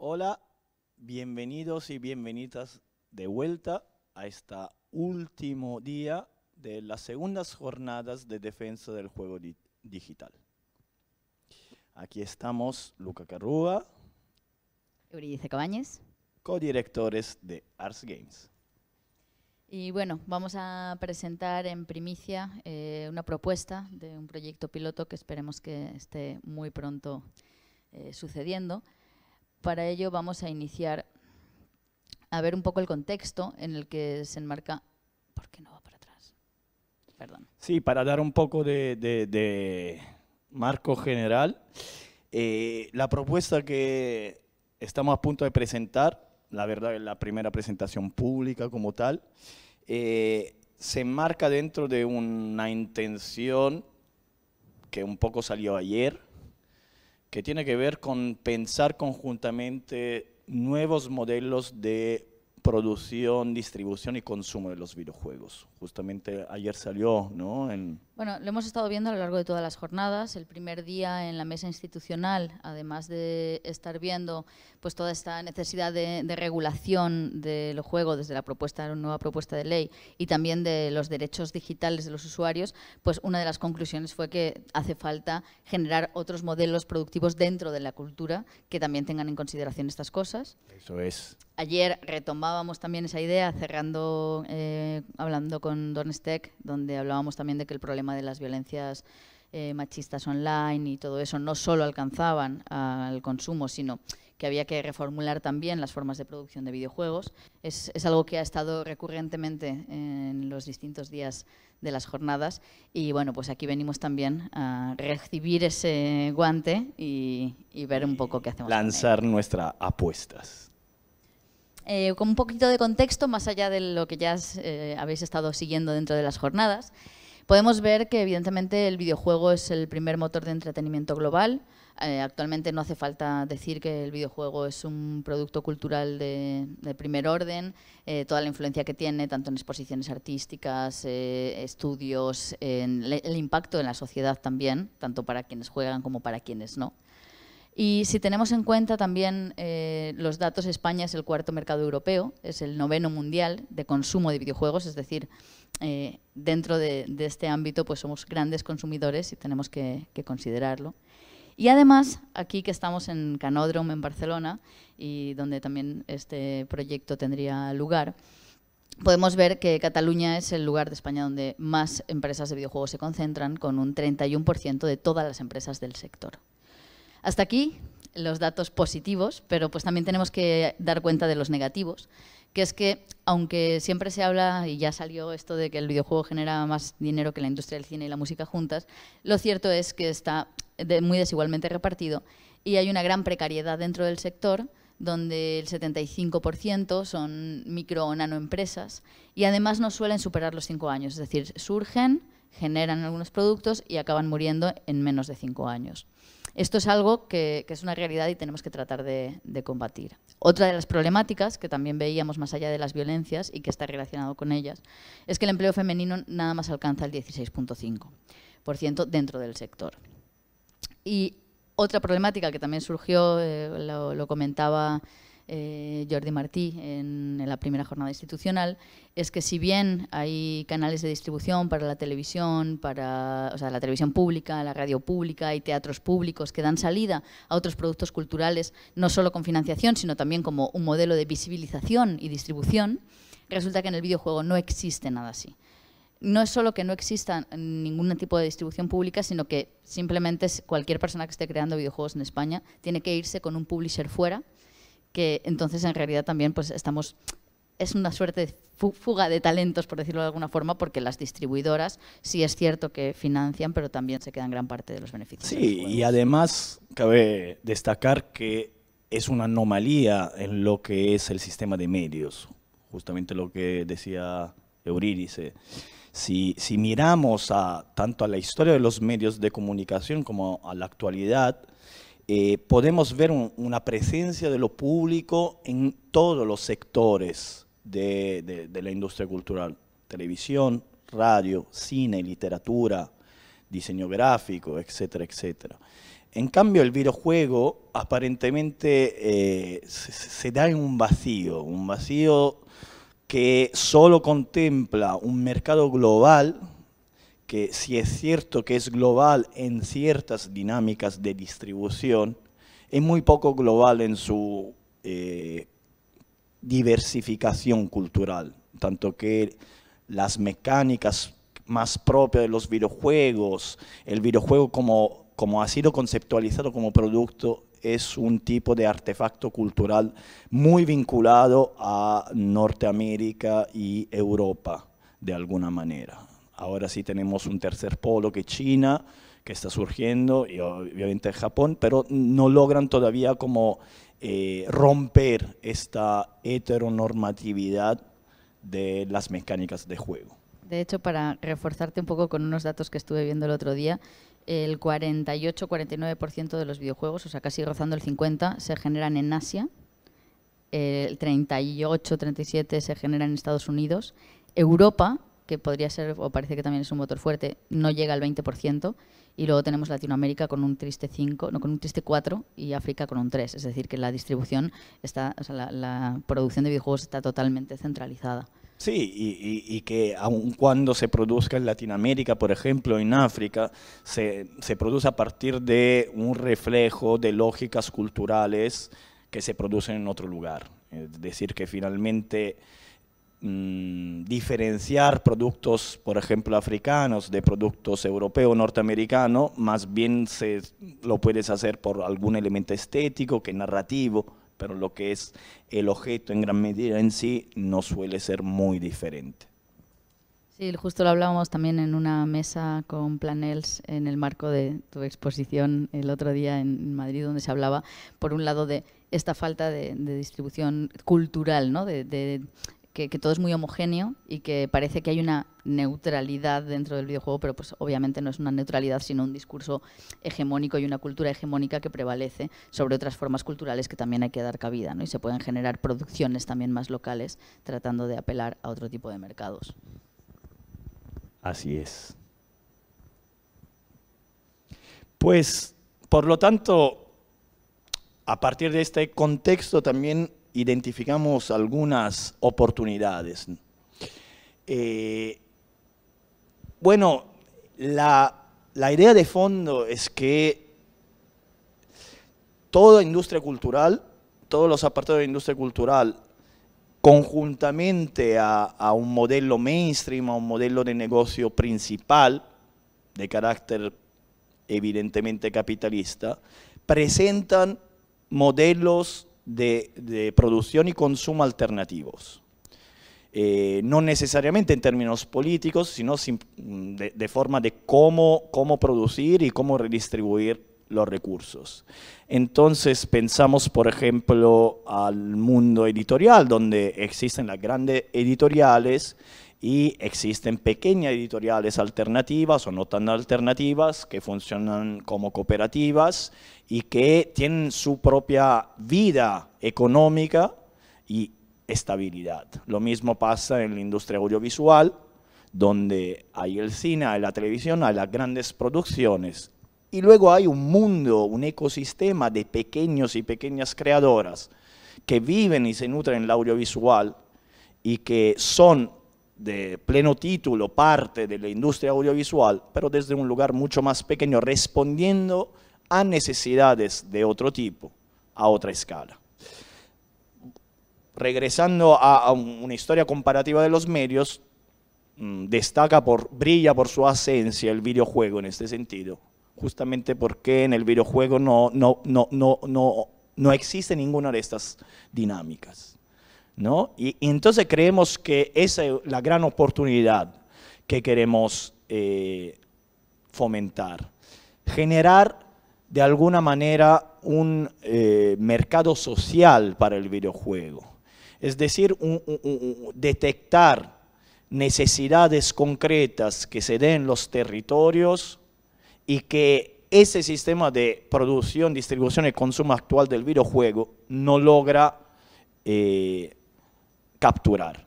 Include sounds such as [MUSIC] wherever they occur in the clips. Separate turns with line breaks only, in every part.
Hola, bienvenidos y bienvenidas de vuelta a este último día de las segundas jornadas de defensa del juego digital. Aquí estamos Luca Carrúa, Euridice Cabañez, codirectores de Arts Games.
Y bueno, vamos a presentar en primicia eh, una propuesta de un proyecto piloto que esperemos que esté muy pronto eh, sucediendo. Para ello vamos a iniciar a ver un poco el contexto en el que se enmarca... ¿Por qué no va para atrás?
Perdón. Sí, para dar un poco de, marco general, eh, la propuesta que estamos a punto de presentar, la verdad la primera presentación pública como tal, eh, se enmarca dentro de una intención que un poco salió ayer, que tiene que ver con pensar conjuntamente nuevos modelos de producción, distribución y consumo de los videojuegos justamente ayer salió, ¿no? En
bueno, lo hemos estado viendo a lo largo de todas las jornadas. El primer día en la mesa institucional, además de estar viendo pues toda esta necesidad de, de regulación del juego desde la propuesta, nueva propuesta de ley y también de los derechos digitales de los usuarios, pues una de las conclusiones fue que hace falta generar otros modelos productivos dentro de la cultura que también tengan en consideración estas cosas. Eso es. Ayer retomábamos también esa idea cerrando, eh, hablando con con donde hablábamos también de que el problema de las violencias eh, machistas online y todo eso no solo alcanzaban al consumo, sino que había que reformular también las formas de producción de videojuegos. Es, algo que ha estado recurrentemente en los distintos días de las jornadas y bueno, pues aquí venimos también a recibir ese guante y, y ver un poco qué hacemos.
Lanzar nuestras apuestas.
Eh, con un poquito de contexto, más allá de lo que ya eh, habéis estado siguiendo dentro de las jornadas, podemos ver que evidentemente el videojuego es el primer motor de entretenimiento global. Eh, actualmente no hace falta decir que el videojuego es un producto cultural de, primer orden, toda la influencia que tiene, tanto en exposiciones artísticas, estudios, en el impacto en la sociedad también, tanto para quienes juegan como para quienes no. Y si tenemos en cuenta también eh, los datos, España es el cuarto mercado europeo, es el noveno mundial de consumo de videojuegos, es decir, eh, dentro de, este ámbito pues somos grandes consumidores y tenemos que, que considerarlo. Y además, aquí que estamos en Canódromo, en Barcelona, y donde también este proyecto tendría lugar, podemos ver que Cataluña es el lugar de España donde más empresas de videojuegos se concentran, con un 31% de todas las empresas del sector. Hasta aquí los datos positivos, pero pues también tenemos que dar cuenta de los negativos, que es que aunque siempre se habla, y ya salió esto de que el videojuego genera más dinero que la industria del cine y la música juntas, lo cierto es que está muy desigualmente repartido y hay una gran precariedad dentro del sector, donde el 75% son micro o nanoempresas y además no suelen superar los cinco años, es decir, surgen, generan algunos productos y acaban muriendo en menos de cinco años. Esto es algo que, es una realidad y tenemos que tratar de, combatir. Otra de las problemáticas que también veíamos más allá de las violencias y que está relacionado con ellas es que el empleo femenino nada más alcanza el 16.5% dentro del sector. Y otra problemática que también surgió, eh, lo comentaba eh, Jordi Martí en, la primera jornada institucional, es que si bien hay canales de distribución para la televisión, para la televisión pública, la radio pública y teatros públicos que dan salida a otros productos culturales, no solo con financiación, sino también como un modelo de visibilización y distribución, resulta que en el videojuego no existe nada así no es solo que no exista ningún tipo de distribución pública, sino que simplemente cualquier persona que esté creando videojuegos en España tiene que irse con un publisher fuera que entonces en realidad también pues estamos es una suerte de fuga de talentos, por decirlo de alguna forma, porque las distribuidoras sí es cierto que financian, pero también se quedan gran parte de los beneficios.
Sí, y además cabe destacar que es una anomalía en lo que es el sistema de medios, justamente lo que decía Eurídice. Si, si miramos a, tanto a la historia de los medios de comunicación como a la actualidad, eh, podemos ver una presencia de lo público en todos los sectores de, la industria cultural. Televisión, radio, cine, literatura, diseño gráfico, etcétera, etcétera. En cambio, el videojuego aparentemente eh, se, da en un vacío, un vacío que solo contempla un mercado global que si es cierto que es global en ciertas dinámicas de distribución, es muy poco global en su eh, diversificación cultural, tanto que las mecánicas más propias de los videojuegos, el videojuego como, como ha sido conceptualizado como producto, es un tipo de artefacto cultural muy vinculado a Norteamérica y Europa, de alguna manera. Ahora sí tenemos un tercer polo que es China, que está surgiendo, y obviamente Japón, pero no logran todavía como eh, romper esta heteronormatividad de las mecánicas de juego.
De hecho, para reforzarte un poco con unos datos que estuve viendo el otro día, el 48-49% de los videojuegos, o sea, casi rozando el 50%, se generan en Asia, el 38-37% se generan en Estados Unidos, Europa que podría ser, o parece que también es un motor fuerte, no llega al 20%, y luego tenemos Latinoamérica con un triste 5, no, con un triste 4 y África con un 3, es decir, que la distribución está, la, producción de videojuegos está totalmente centralizada.
Sí, y, que aun cuando se produzca en Latinoamérica, por ejemplo, en África, se, se, produce a partir de un reflejo de lógicas culturales que se producen en otro lugar. Es decir, que finalmente Mm, diferenciar productos, por ejemplo, africanos de productos europeos, norteamericanos, más bien se, lo puedes hacer por algún elemento estético que narrativo, pero lo que es el objeto en gran medida en sí no suele ser muy diferente.
Sí, justo lo hablábamos también en una mesa con Planels en el marco de tu exposición el otro día en Madrid, donde se hablaba, por un lado, de esta falta de, distribución cultural, ¿no? de que, todo es muy homogéneo y que parece que hay una neutralidad dentro del videojuego, pero pues obviamente no es una neutralidad, sino un discurso hegemónico y una cultura hegemónica que prevalece sobre otras formas culturales que también hay que dar cabida, ¿no? Y se pueden generar producciones también más locales tratando de apelar a otro tipo de mercados.
Así es. Pues, por lo tanto, a partir de este contexto también identificamos algunas oportunidades. Eh, bueno, la, idea de fondo es que toda industria cultural, todos los apartados de industria cultural, conjuntamente a, a, un modelo mainstream, a un modelo de negocio principal, de carácter evidentemente capitalista, presentan modelos de, producción y consumo alternativos. Eh, no necesariamente en términos políticos, sino de, de, forma de cómo, cómo producir y cómo redistribuir los recursos. Entonces pensamos, por ejemplo, al mundo editorial, donde existen las grandes editoriales y existen pequeñas editoriales alternativas o no tan alternativas que funcionan como cooperativas y que tienen su propia vida económica y estabilidad. Lo mismo pasa en la industria audiovisual, donde hay el cine, hay la televisión, hay las grandes producciones. Y luego hay un mundo, un ecosistema de pequeños y pequeñas creadoras que viven y se nutren en el audiovisual y que son de pleno título parte de la industria audiovisual, pero desde un lugar mucho más pequeño, respondiendo a necesidades de otro tipo, a otra escala. Regresando a, una historia comparativa de los medios, mm, destaca por, brilla por su ausencia el videojuego en este sentido, justamente porque en el videojuego no existe ninguna de estas dinámicas. ¿no? Y, entonces creemos que esa es la gran oportunidad que queremos eh, fomentar. Generar de alguna manera un eh, mercado social para el videojuego. Es decir, detectar necesidades concretas que se den en los territorios y que ese sistema de producción, distribución y consumo actual del videojuego no logra eh, capturar.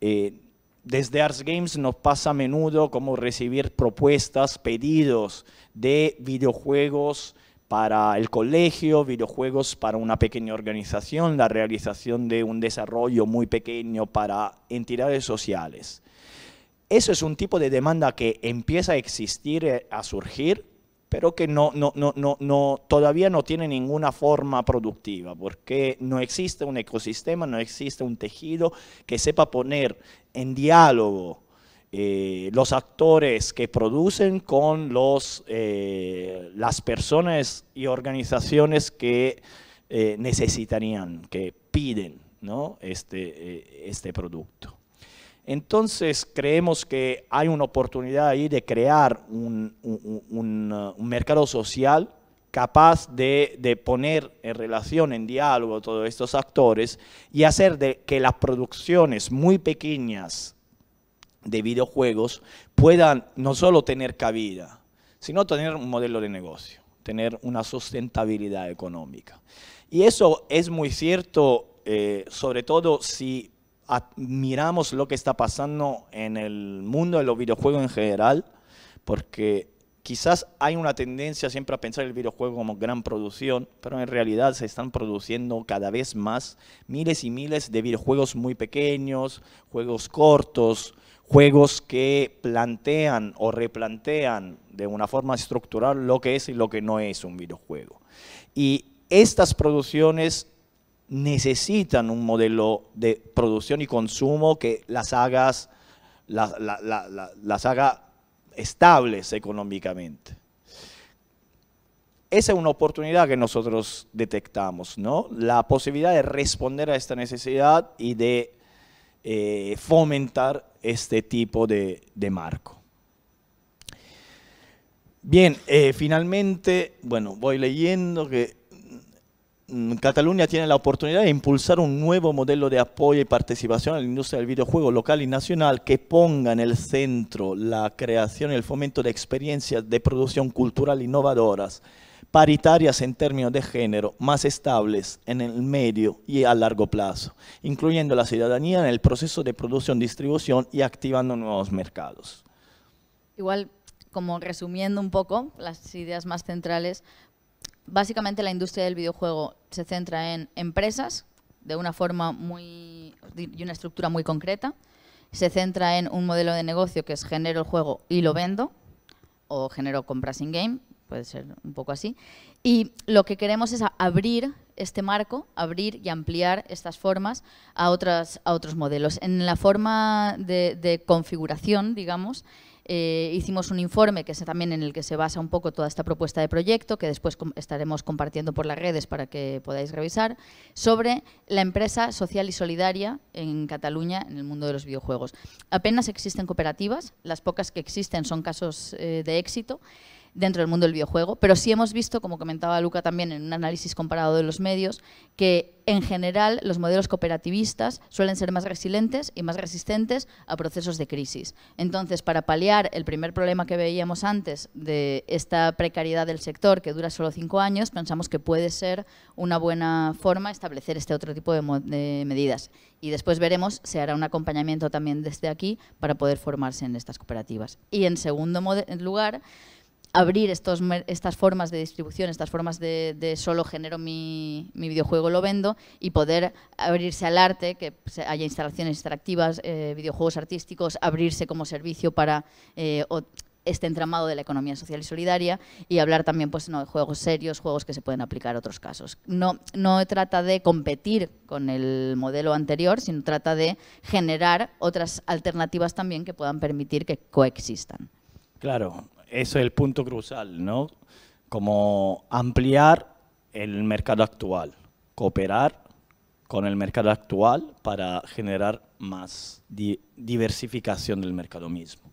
Eh, desde Arts Games nos pasa a menudo como recibir propuestas, pedidos de videojuegos para el colegio, videojuegos para una pequeña organización, la realización de un desarrollo muy pequeño para entidades sociales. Eso es un tipo de demanda que empieza a existir, eh, a surgir, pero que no, todavía no tiene ninguna forma productiva, porque no existe un ecosistema, no existe un tejido que sepa poner en diálogo eh, los actores que producen con eh, las personas y organizaciones que eh, necesitarían, que piden este, este producto. Entonces creemos que hay una oportunidad ahí de crear un, uh, mercado social capaz de, poner en relación, en diálogo todos estos actores y hacer de que las producciones muy pequeñas de videojuegos puedan no solo tener cabida, sino tener un modelo de negocio, tener una sustentabilidad económica. Y eso es muy cierto, eh, sobre todo si admiramos lo que está pasando en el mundo de los videojuegos en general, porque quizás hay una tendencia siempre a pensar el videojuego como gran producción, pero en realidad se están produciendo cada vez más miles y miles de videojuegos muy pequeños, juegos cortos, juegos que plantean o replantean de una forma estructural lo que es y lo que no es un videojuego. Y estas producciones necesitan un modelo de producción y consumo que las haga estables económicamente. Esa es una oportunidad que nosotros detectamos, ¿no? La posibilidad de responder a esta necesidad y de eh, fomentar este tipo de, marco. Bien, eh, finalmente, bueno, voy leyendo que Mm, Cataluña tiene la oportunidad de impulsar un nuevo modelo de apoyo y participación en la industria del videojuego local y nacional que ponga en el centro la creación y el fomento de experiencias de producción cultural innovadoras, paritarias en términos de género, más estables en el medio y a largo plazo, incluyendo la ciudadanía en el proceso de producción, distribución y activando nuevos mercados.
Igual, como resumiendo un poco las ideas más centrales, básicamente la industria del videojuego se centra en empresas de una forma muy y una estructura muy concreta. Se centra en un modelo de negocio que es genero el juego y lo vendo o genero compras in game, puede ser un poco así. Y lo que queremos es abrir este marco, abrir y ampliar estas formas a, otras, a otros modelos. En la forma de configuración, digamos, eh, hicimos un informe que es también en el que se basa un poco toda esta propuesta de proyecto, que después estaremos compartiendo por las redes para que podáis revisar, sobre la empresa social y solidaria en Cataluña en el mundo de los videojuegos. Apenas existen cooperativas, las pocas que existen son casos eh, de éxito dentro del mundo del videojuego, pero sí hemos visto, como comentaba Luca también en un análisis comparado de los medios, que en general los modelos cooperativistas suelen ser más resilientes y más resistentes a procesos de crisis. Entonces, para paliar el primer problema que veíamos antes de esta precariedad del sector que dura solo cinco años, pensamos que puede ser una buena forma establecer este otro tipo de, medidas. Y después veremos, si hará un acompañamiento también desde aquí para poder formarse en estas cooperativas. Y en segundo lugar, abrir estos, estas formas de distribución, estas formas de, solo genero mi, videojuego, lo vendo, y poder abrirse al arte, que haya instalaciones interactivas, eh, videojuegos artísticos, abrirse como servicio para eh, este entramado de la economía social y solidaria, y hablar también pues, no, de juegos serios, juegos que se pueden aplicar a otros casos. No, no trata de competir con el modelo anterior, sino trata de generar otras alternativas también que puedan permitir que coexistan.
Claro, eso es el punto crucial, ¿no? Como ampliar el mercado actual, cooperar con el mercado actual para generar más diversificación del mercado mismo.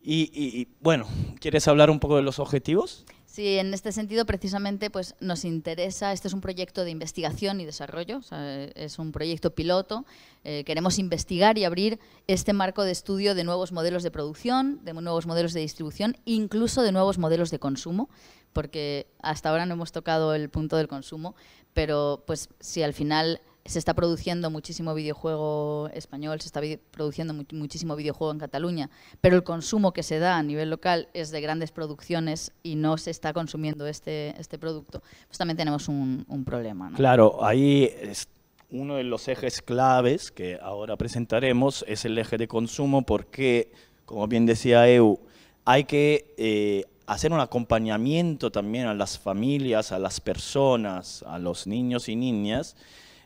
Y, y, bueno, ¿quieres hablar un poco de los objetivos?
Sí, en este sentido, precisamente, pues nos interesa. Este es un proyecto de investigación y desarrollo, eh, es un proyecto piloto. Eh, queremos investigar y abrir este marco de estudio de nuevos modelos de producción, de nuevos modelos de distribución, incluso de nuevos modelos de consumo, porque hasta ahora no hemos tocado el punto del consumo, pero pues si al final se está produciendo muchísimo videojuego español, se está produciendo muchísimo videojuego en Cataluña, pero el consumo que se da a nivel local es de grandes producciones y no se está consumiendo este, este producto, pues también tenemos un, problema. Claro,
ahí es uno de los ejes claves que ahora presentaremos es el eje de consumo porque, como bien decía EU, hay que... Eh, hacer un acompañamiento también a las familias, a las personas, a los niños y niñas,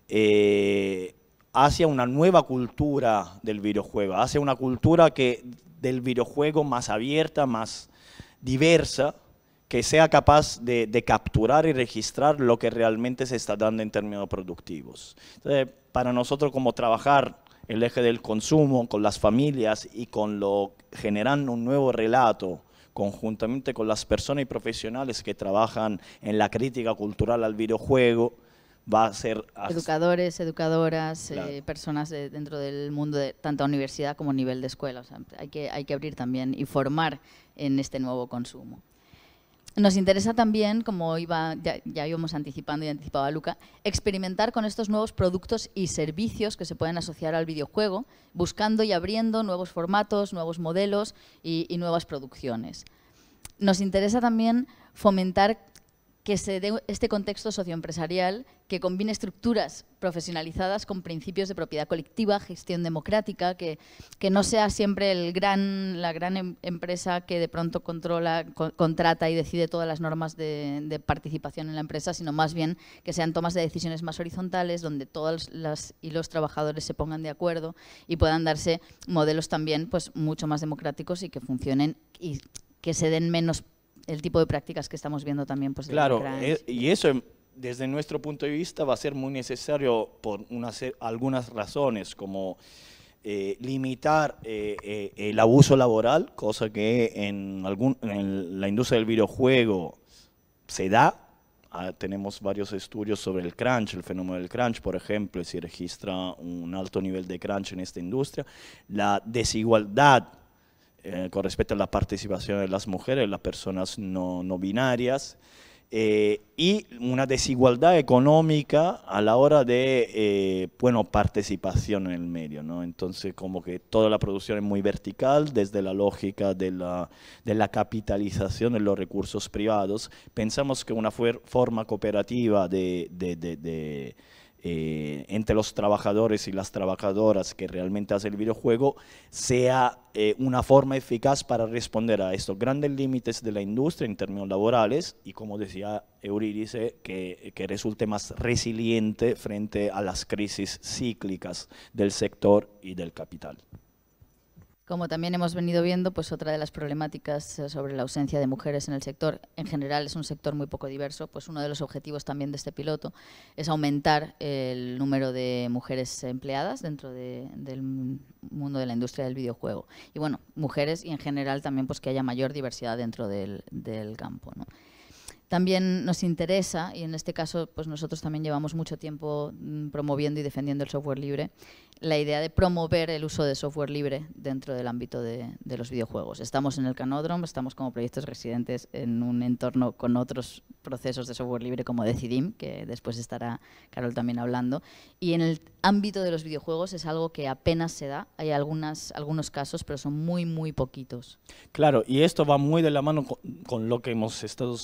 eh, hacia una nueva cultura del videojuego, hacia una cultura que, del videojuego más abierta, más diversa, que sea capaz de, capturar y registrar lo que realmente se está dando en términos productivos. Entonces, para nosotros como trabajar el eje del consumo con las familias y con lo generando un nuevo relato conjuntamente con las personas y profesionales que trabajan en la crítica cultural al videojuego, va a ser...
Educadores, educadoras, eh, personas dentro del mundo de tanto universidad como nivel de escuela. hay, que, abrir también y formar en este nuevo consumo. Nos interesa también, como iba, ya, ya, íbamos anticipando y anticipaba Luca, experimentar con estos nuevos productos y servicios que se pueden asociar al videojuego, buscando y abriendo nuevos formatos, nuevos modelos y nuevas producciones. Nos interesa también fomentar que se dé este contexto socioempresarial que combine estructuras profesionalizadas con principios de propiedad colectiva, gestión democrática, que, que no sea siempre el gran, la gran em, empresa que de pronto controla, contrata y decide todas las normas de, participación en la empresa, sino más bien que sean tomas de decisiones más horizontales, donde todas las y los trabajadores se pongan de acuerdo y puedan darse modelos también pues, mucho más democráticos y que funcionen y que se den menos el tipo de prácticas que estamos viendo también. Pues, claro, eh,
y eso desde nuestro punto de vista va a ser muy necesario por algunas razones, como eh, limitar eh, eh, el abuso laboral, cosa que en, la industria del videojuego se da. Ah, tenemos varios estudios sobre el crunch, el fenómeno del crunch, por ejemplo, si registra un alto nivel de crunch en esta industria. La desigualdad con respecto a la participación de las mujeres, las personas no binarias. Eh, y una desigualdad económica a la hora de eh, bueno, participación en el medio. ¿no? Entonces, como que toda la producción es muy vertical desde la lógica de la, de la capitalización de los recursos privados. Pensamos que una forma cooperativa de eh, entre los trabajadores y las trabajadoras que realmente hace el videojuego sea eh, una forma eficaz para responder a estos grandes límites de la industria en términos laborales y como decía Eurídice, que resulte más resiliente frente a las crisis cíclicas del sector y del capital.
Como también hemos venido viendo, pues otra de las problemáticas eh, sobre la ausencia de mujeres en el sector, en general es un sector muy poco diverso, pues uno de los objetivos también de este piloto es aumentar el número de mujeres empleadas dentro del mundo de la industria del videojuego. Y bueno, mujeres y en general también pues que haya mayor diversidad dentro del, campo también nos interesa, y en este caso pues nosotros también llevamos mucho tiempo mm, promoviendo y defendiendo el software libre, la idea de promover el uso de software libre dentro del ámbito de, los videojuegos. Estamos en el Canódromo, estamos como proyectos residentes en un entorno con otros procesos de software libre como Decidim, que después estará Carol también hablando, y en el ámbito de los videojuegos es algo que apenas se da, hay algunas, algunos casos, pero son muy, muy poquitos.
Claro, y esto va muy de la mano con lo que hemos estado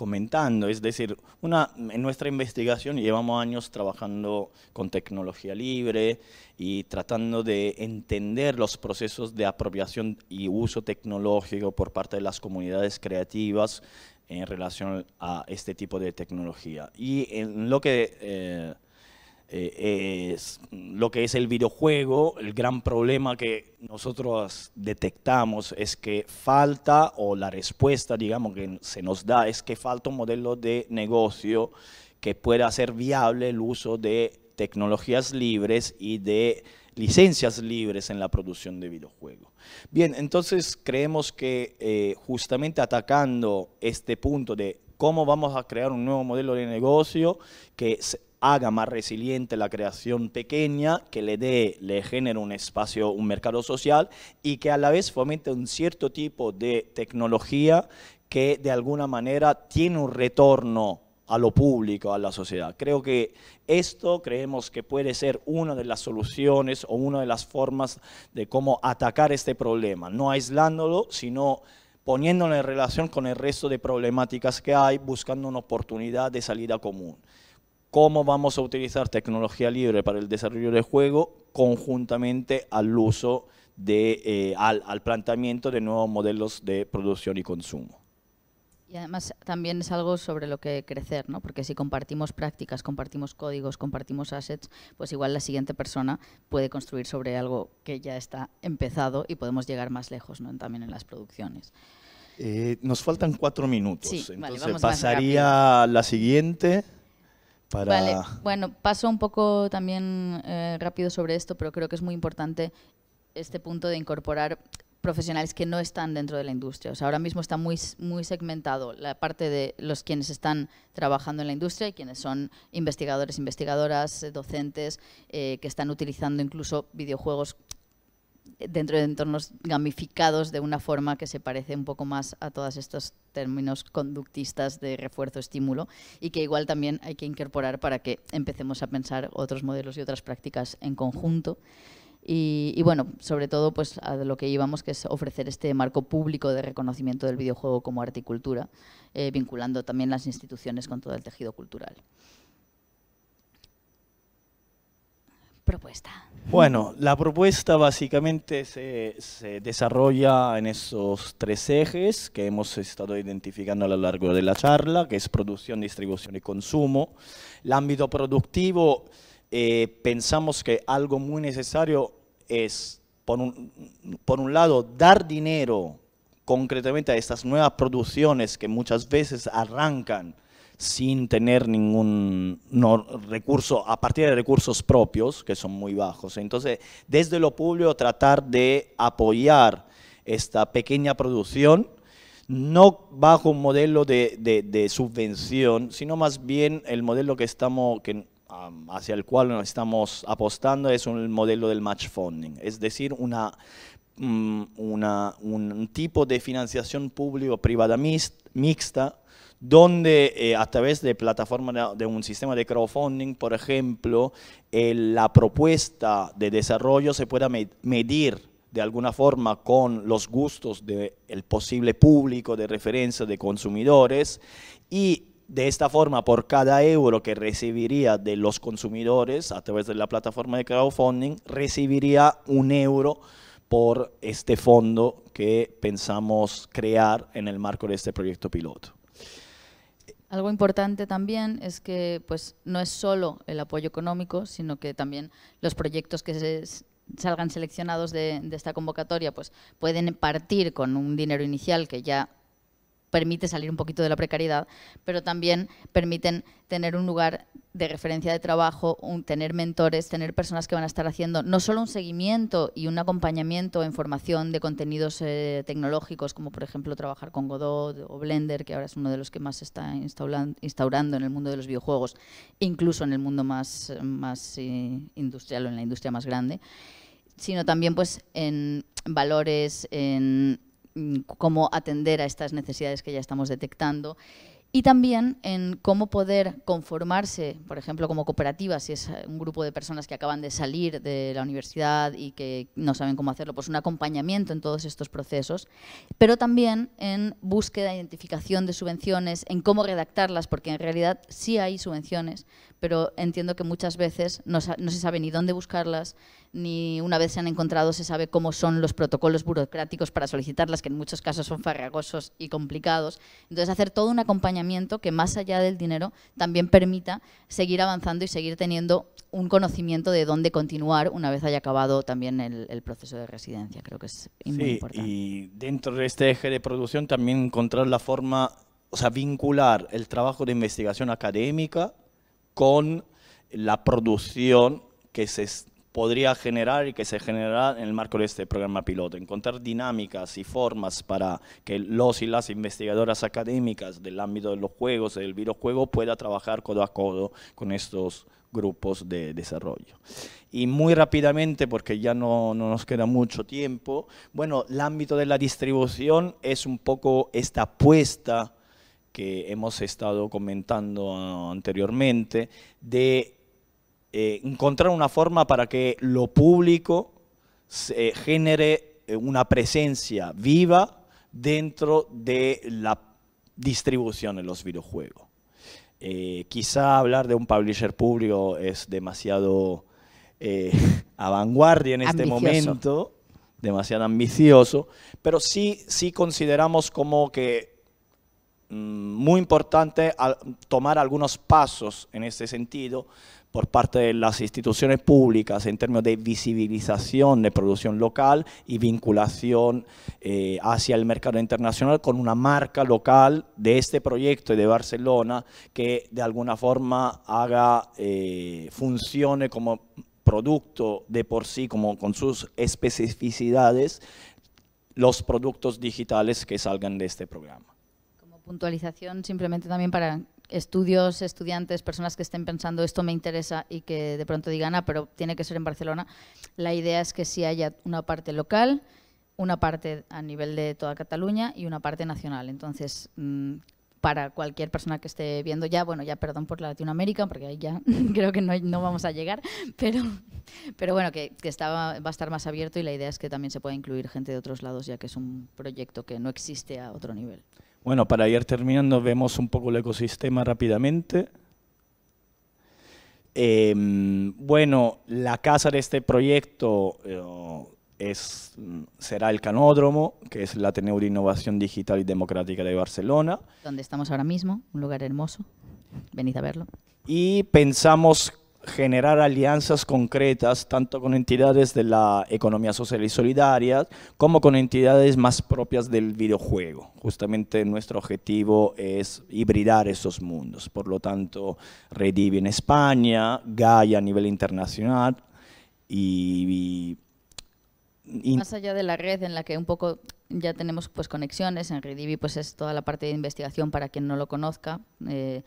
comentando. Es decir, una, en nuestra investigación llevamos años trabajando con tecnología libre y tratando de entender los procesos de apropiación y uso tecnológico por parte de las comunidades creativas en relación a este tipo de tecnología. Y en lo que... Eh, eh, es lo que es el videojuego, el gran problema que nosotros detectamos es que falta, o la respuesta, digamos, que se nos da es que falta un modelo de negocio que pueda hacer viable el uso de tecnologías libres y de licencias libres en la producción de videojuegos. Bien, entonces creemos que eh, justamente atacando este punto de cómo vamos a crear un nuevo modelo de negocio que haga más resiliente la creación pequeña, que le dé, le genere un espacio, un mercado social y que a la vez fomente un cierto tipo de tecnología que de alguna manera tiene un retorno a lo público, a la sociedad. Creo que esto creemos que puede ser una de las soluciones o una de las formas de cómo atacar este problema, no aislándolo, sino poniéndolo en relación con el resto de problemáticas que hay, buscando una oportunidad de salida común cómo vamos a utilizar tecnología libre para el desarrollo de juego conjuntamente al uso de, eh, al, planteamiento de nuevos modelos de producción y consumo.
Y además también es algo sobre lo que crecer, ¿no? Porque si compartimos prácticas, compartimos códigos, compartimos assets, pues igual la siguiente persona puede construir sobre algo que ya está empezado y podemos llegar más lejos, También en las producciones.
Eh, nos faltan cuatro minutos, entonces pasaría la siguiente. Vale,
bueno, paso un poco también eh, rápido sobre esto, pero creo que es muy importante este punto de incorporar profesionales que no están dentro de la industria. O sea, ahora mismo está muy, muy segmentado la parte de los quienes están trabajando en la industria y quienes son investigadores, investigadoras, eh, docentes, eh, que están utilizando incluso videojuegos dentro de entornos gamificados de una forma que se parece un poco más a todos estos términos conductistas de refuerzo-estímulo y que igual también hay que incorporar para que empecemos a pensar otros modelos y otras prácticas en conjunto. Y, bueno, sobre todo pues a lo que íbamos, que es ofrecer este marco público de reconocimiento del videojuego como arte y cultura, eh, vinculando también las instituciones con todo el tejido cultural. propuesta? Bueno,
la propuesta básicamente se, desarrolla en esos tres ejes que hemos estado identificando a lo largo de la charla, que es producción, distribución y consumo. El ámbito productivo, eh, pensamos que algo muy necesario es, por un, por un lado, dar dinero concretamente a estas nuevas producciones que muchas veces arrancan sin tener ningún recurso, a partir de recursos propios, que son muy bajos. Entonces, desde lo público tratar de apoyar esta pequeña producción, no bajo un modelo de, subvención, sino más bien el modelo que estamos, que, hacia el cual nos estamos apostando es un modelo del match funding, es decir, una, mm, un tipo de financiación público-privada mixta donde eh, a través de plataforma de un sistema de crowdfunding, por ejemplo, la propuesta de desarrollo se pueda medir de alguna forma con los gustos del posible público de referencia de consumidores y de esta forma, por cada euro que recibiría de los consumidores a través de la plataforma de crowdfunding, recibiría un euro por este fondo que pensamos crear en el marco de este proyecto piloto.
Algo importante también es que pues, no es solo el apoyo económico, sino que también los proyectos que salgan seleccionados de, de esta convocatoria pues, pueden partir con un dinero inicial que ya permite salir un poquito de la precariedad, pero también permiten tener un lugar de referencia de trabajo, tener mentores, tener personas que van a estar haciendo no solo un seguimiento y un acompañamiento en formación de contenidos eh, tecnológicos, como por ejemplo trabajar con Godot o Blender, que ahora es uno de los que más se está instaurando en el mundo de los videojuegos, incluso en el mundo más, eh, industrial o en la industria más grande, sino también pues en valores, en Mm, cómo atender a estas necesidades que ya estamos detectando y también en cómo poder conformarse, por ejemplo, como cooperativa, si es eh, un grupo de personas que acaban de salir de la universidad y que no saben cómo hacerlo, pues un acompañamiento en todos estos procesos, pero también en búsqueda, e identificación de subvenciones, en cómo redactarlas, porque en realidad sí hay subvenciones, pero entiendo que muchas veces no, se sabe ni dónde buscarlas, ni una vez se han encontrado se sabe cómo son los protocolos burocráticos para solicitarlas, que en muchos casos son farragosos y complicados. Entonces, hacer todo un acompañamiento que más allá del dinero también permita seguir avanzando y seguir teniendo un conocimiento de dónde continuar una vez haya acabado también el, proceso de residencia. Creo que es muy importante. Y dentro
de este eje de producción también encontrar la forma, o sea, vincular el trabajo de investigación académica con la producción que se podría generar y que se generará en el marco de este programa piloto. Encontrar dinámicas y formas para que los y las investigadoras académicas del ámbito de los juegos, del videojuego, pueda trabajar codo a codo con estos grupos de desarrollo. Y muy rápidamente, porque ya no, nos queda mucho tiempo, bueno, el ámbito de la distribución es un poco esta apuesta que hemos estado comentando anteriormente, de eh, encontrar una forma para que lo público eh, genere eh, una presencia viva dentro de la distribución en los videojuegos. quizá hablar de un publisher público es demasiado eh, a [LAUGHS] vanguardia en este momento, demasiado ambicioso, pero sí, sí consideramos como que Mm, muy importante tomar algunos pasos en este sentido por parte de las instituciones públicas en términos de visibilización de producción local y vinculación eh, hacia el mercado internacional con una marca local de este proyecto y de Barcelona que de alguna forma haga, eh, funcione como producto de por sí, como con sus especificidades, los productos digitales que salgan de este programa
puntualización simplemente también para estudios, estudiantes, personas que estén pensando esto me interesa y que de pronto digan, ah, pero tiene que ser en Barcelona. La idea es que sí haya una parte local, una parte a nivel de toda Cataluña y una parte nacional. Entonces, mm, para cualquier persona que esté viendo ya, bueno, ya perdón por Latinoamérica, porque ahí ya [LAUGHS] creo que no, vamos a llegar, [LAUGHS] pero, pero bueno, que, va a estar más abierto y la idea es que también se pueda incluir gente de otros lados, ya que es un proyecto que no existe a otro nivel.
Bueno, para ir terminando, vemos un poco el ecosistema rápidamente. Em, bueno, la casa de este proyecto eh, es, mm, será el Canódromo, que es la Ateneo Innovación Digital y Democrática de Barcelona.
Donde estamos ahora mismo, un lugar hermoso. Venid a verlo.
Y pensamos generar alianzas concretas tanto con entidades de la economía social y solidaria como con entidades más propias del videojuego. Justamente nuestro objetivo es hibridar esos mundos. Por lo tanto, Rediv en España, Gaia a nivel internacional y... más
allá de la red en la que un poco ya tenemos pues conexiones, en Redivi pues es toda la parte de investigación para quien no lo conozca, eh,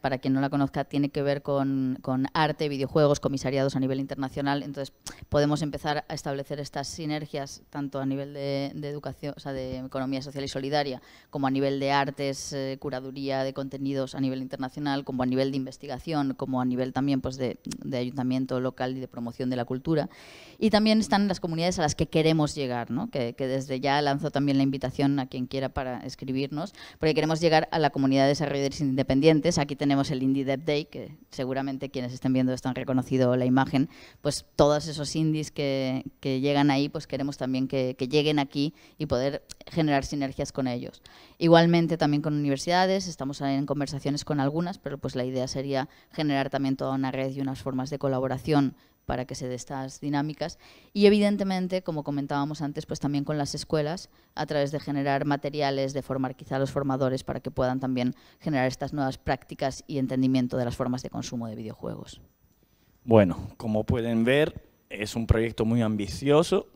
para quien no la conozca tiene que ver con, arte, videojuegos, comisariados a nivel internacional, entonces podemos empezar a establecer estas sinergias tanto a nivel de, educación, o sea de economía social y solidaria, como a nivel de artes, eh, curaduría de contenidos a nivel internacional, como a nivel de investigación, como a nivel también pues de, ayuntamiento local y de promoción de la cultura, y también están las comunidades a las que queremos llegar, que, que desde ya ya lanzo también la invitación a quien quiera para escribirnos, porque queremos llegar a la comunidad de desarrolladores independientes. Aquí tenemos el Indie Dev Day, que seguramente quienes estén viendo están reconocido la imagen. Pues todos esos indies que, llegan ahí, pues queremos también que, lleguen aquí y poder generar sinergias con ellos. Igualmente también con universidades, estamos en conversaciones con algunas, pero pues la idea sería generar también toda una red y unas formas de colaboración para que se dé estas dinámicas y evidentemente, como comentábamos antes, pues también con las escuelas a través de generar materiales, de formar quizá a los formadores para que puedan también generar estas nuevas prácticas y entendimiento de las formas de consumo de videojuegos.
Bueno, como
pueden ver, es
un proyecto muy ambicioso,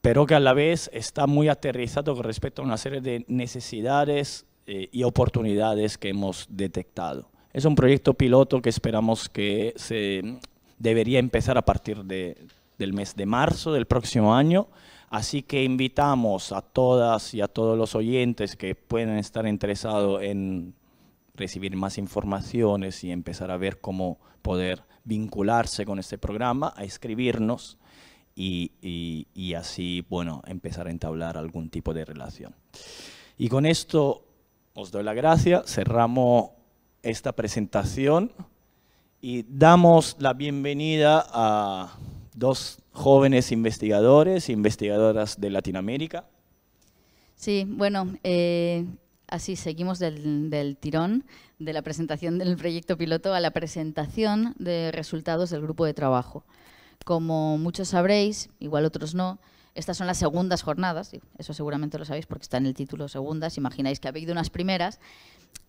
pero que a la vez está muy aterrizado con respecto a una serie de necesidades eh, y oportunidades que hemos detectado. Es un proyecto piloto que esperamos que se debería empezar a partir del mes de marzo del próximo año. Así que invitamos a todas y a todos los oyentes que pueden estar interesados en recibir más informaciones y empezar a ver cómo poder vincularse con este programa, a escribirnos y, así, bueno, empezar a entablar algún tipo de relación. Y con esto os doy la gracia, cerramos esta presentación y damos la bienvenida a dos jóvenes investigadores, investigadoras de Latinoamérica.
Sí, bueno, eh, así seguimos del, del, tirón de la presentación del proyecto piloto a la presentación de resultados del grupo de trabajo. Como muchos sabréis, igual otros no, estas son las segundas jornadas, eso seguramente lo sabéis porque está en el título segundas, imagináis que ha habido unas primeras,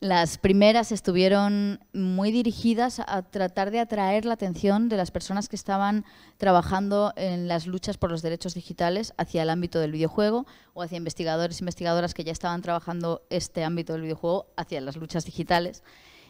las primeras estuvieron muy dirigidas a tratar de atraer la atención de las personas que estaban trabajando en las luchas por los derechos digitales hacia el ámbito del videojuego o hacia investigadores e investigadoras que ya estaban trabajando este ámbito del videojuego hacia las luchas digitales.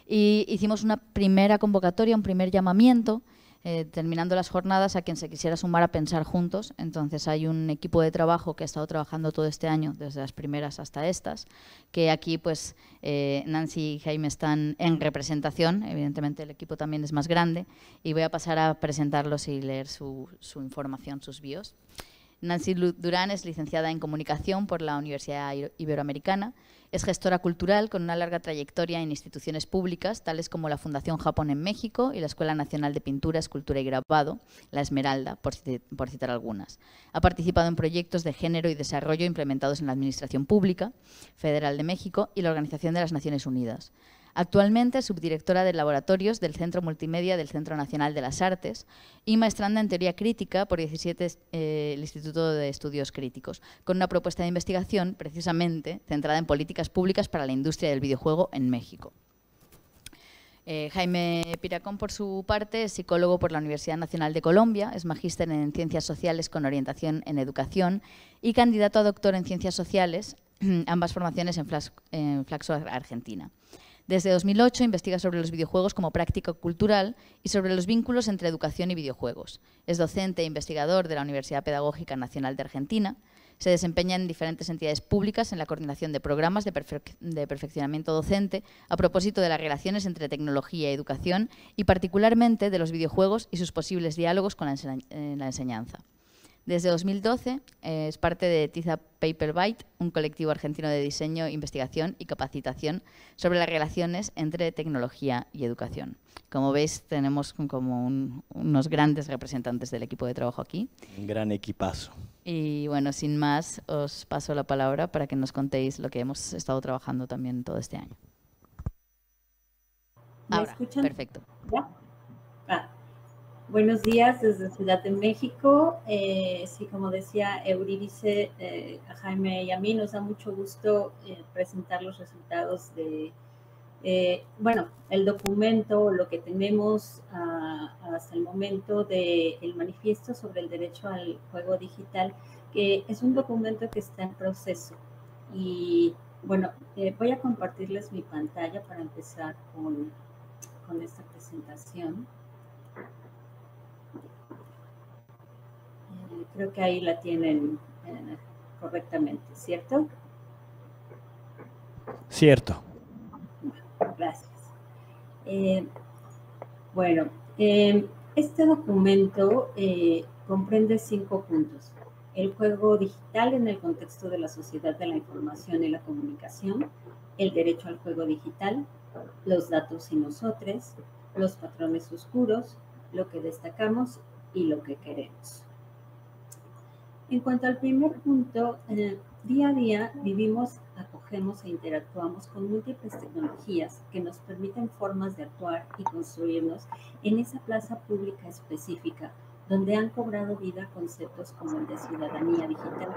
Y hicimos una primera convocatoria, un primer llamamiento eh, terminando las jornadas a quien se quisiera sumar a pensar juntos. Entonces hay un equipo de trabajo que ha estado trabajando todo este año, desde las primeras hasta estas, que aquí pues eh, Nancy y Jaime están en representación, evidentemente el equipo también es más grande, y voy a pasar a presentarlos y leer su, su información, sus bios. Nancy Durán es licenciada en Comunicación por la Universidad Iberoamericana, es gestora cultural con una larga trayectoria en instituciones públicas, tales como la Fundación Japón en México y la Escuela Nacional de Pintura, Escultura y Grabado, La Esmeralda, por, citar algunas. Ha participado en proyectos de género y desarrollo implementados en la Administración Pública Federal de México y la Organización de las Naciones Unidas. Actualmente es subdirectora de laboratorios del Centro Multimedia del Centro Nacional de las Artes y maestranda en Teoría Crítica por 17 eh, el Instituto de Estudios Críticos, con una propuesta de investigación precisamente centrada en políticas públicas para la industria del videojuego en México. Eh, Jaime Piracón, por su parte, es psicólogo por la Universidad Nacional de Colombia, es magíster en Ciencias Sociales con orientación en Educación y candidato a doctor en Ciencias Sociales, [CLEARS THROAT] ambas formaciones en, en Flaxo Argentina. Desde 2008 investiga sobre los videojuegos como práctica cultural y sobre los vínculos entre educación y videojuegos. Es docente e investigador de la Universidad Pedagógica Nacional de Argentina. Se desempeña en diferentes entidades públicas en la coordinación de programas de, perfeccionamiento docente a propósito de las relaciones entre tecnología y educación y particularmente de los videojuegos y sus posibles diálogos con la enseñanza. Desde 2012 eh, es parte de Tiza Paperbyte, un colectivo argentino de diseño, investigación y capacitación sobre las relaciones entre tecnología y educación. Como veis, tenemos como unos grandes representantes del equipo de trabajo aquí.
Un gran equipazo.
Y bueno, sin más, os paso la palabra para que nos contéis lo que hemos estado trabajando también todo este año. ¿Me
escuchan? Perfecto. ¿Ya? Ah. Buenos días desde Ciudad de México. Eh, sí, como decía Eurídice, eh, a Jaime y a mí nos da mucho gusto eh, presentar los resultados de, bueno, el documento, lo que tenemos ah, hasta el momento del el manifiesto sobre el derecho al juego digital, que es un documento que está en proceso. Y bueno, voy a compartirles mi pantalla para empezar con esta presentación. creo que ahí la tienen eh, correctamente, ¿cierto? Cierto. gracias. Eh, bueno, em, este documento eh, comprende cinco puntos. El juego digital en el contexto de la sociedad de la información y la comunicación, el derecho al juego digital, los datos y nosotros, los patrones oscuros, lo que destacamos y lo que queremos. En cuanto al primer punto, día a día vivimos, acogemos e interactuamos con múltiples tecnologías que nos permiten formas de actuar y construirnos en esa plaza pública específica donde han cobrado vida conceptos como el de ciudadanía digital.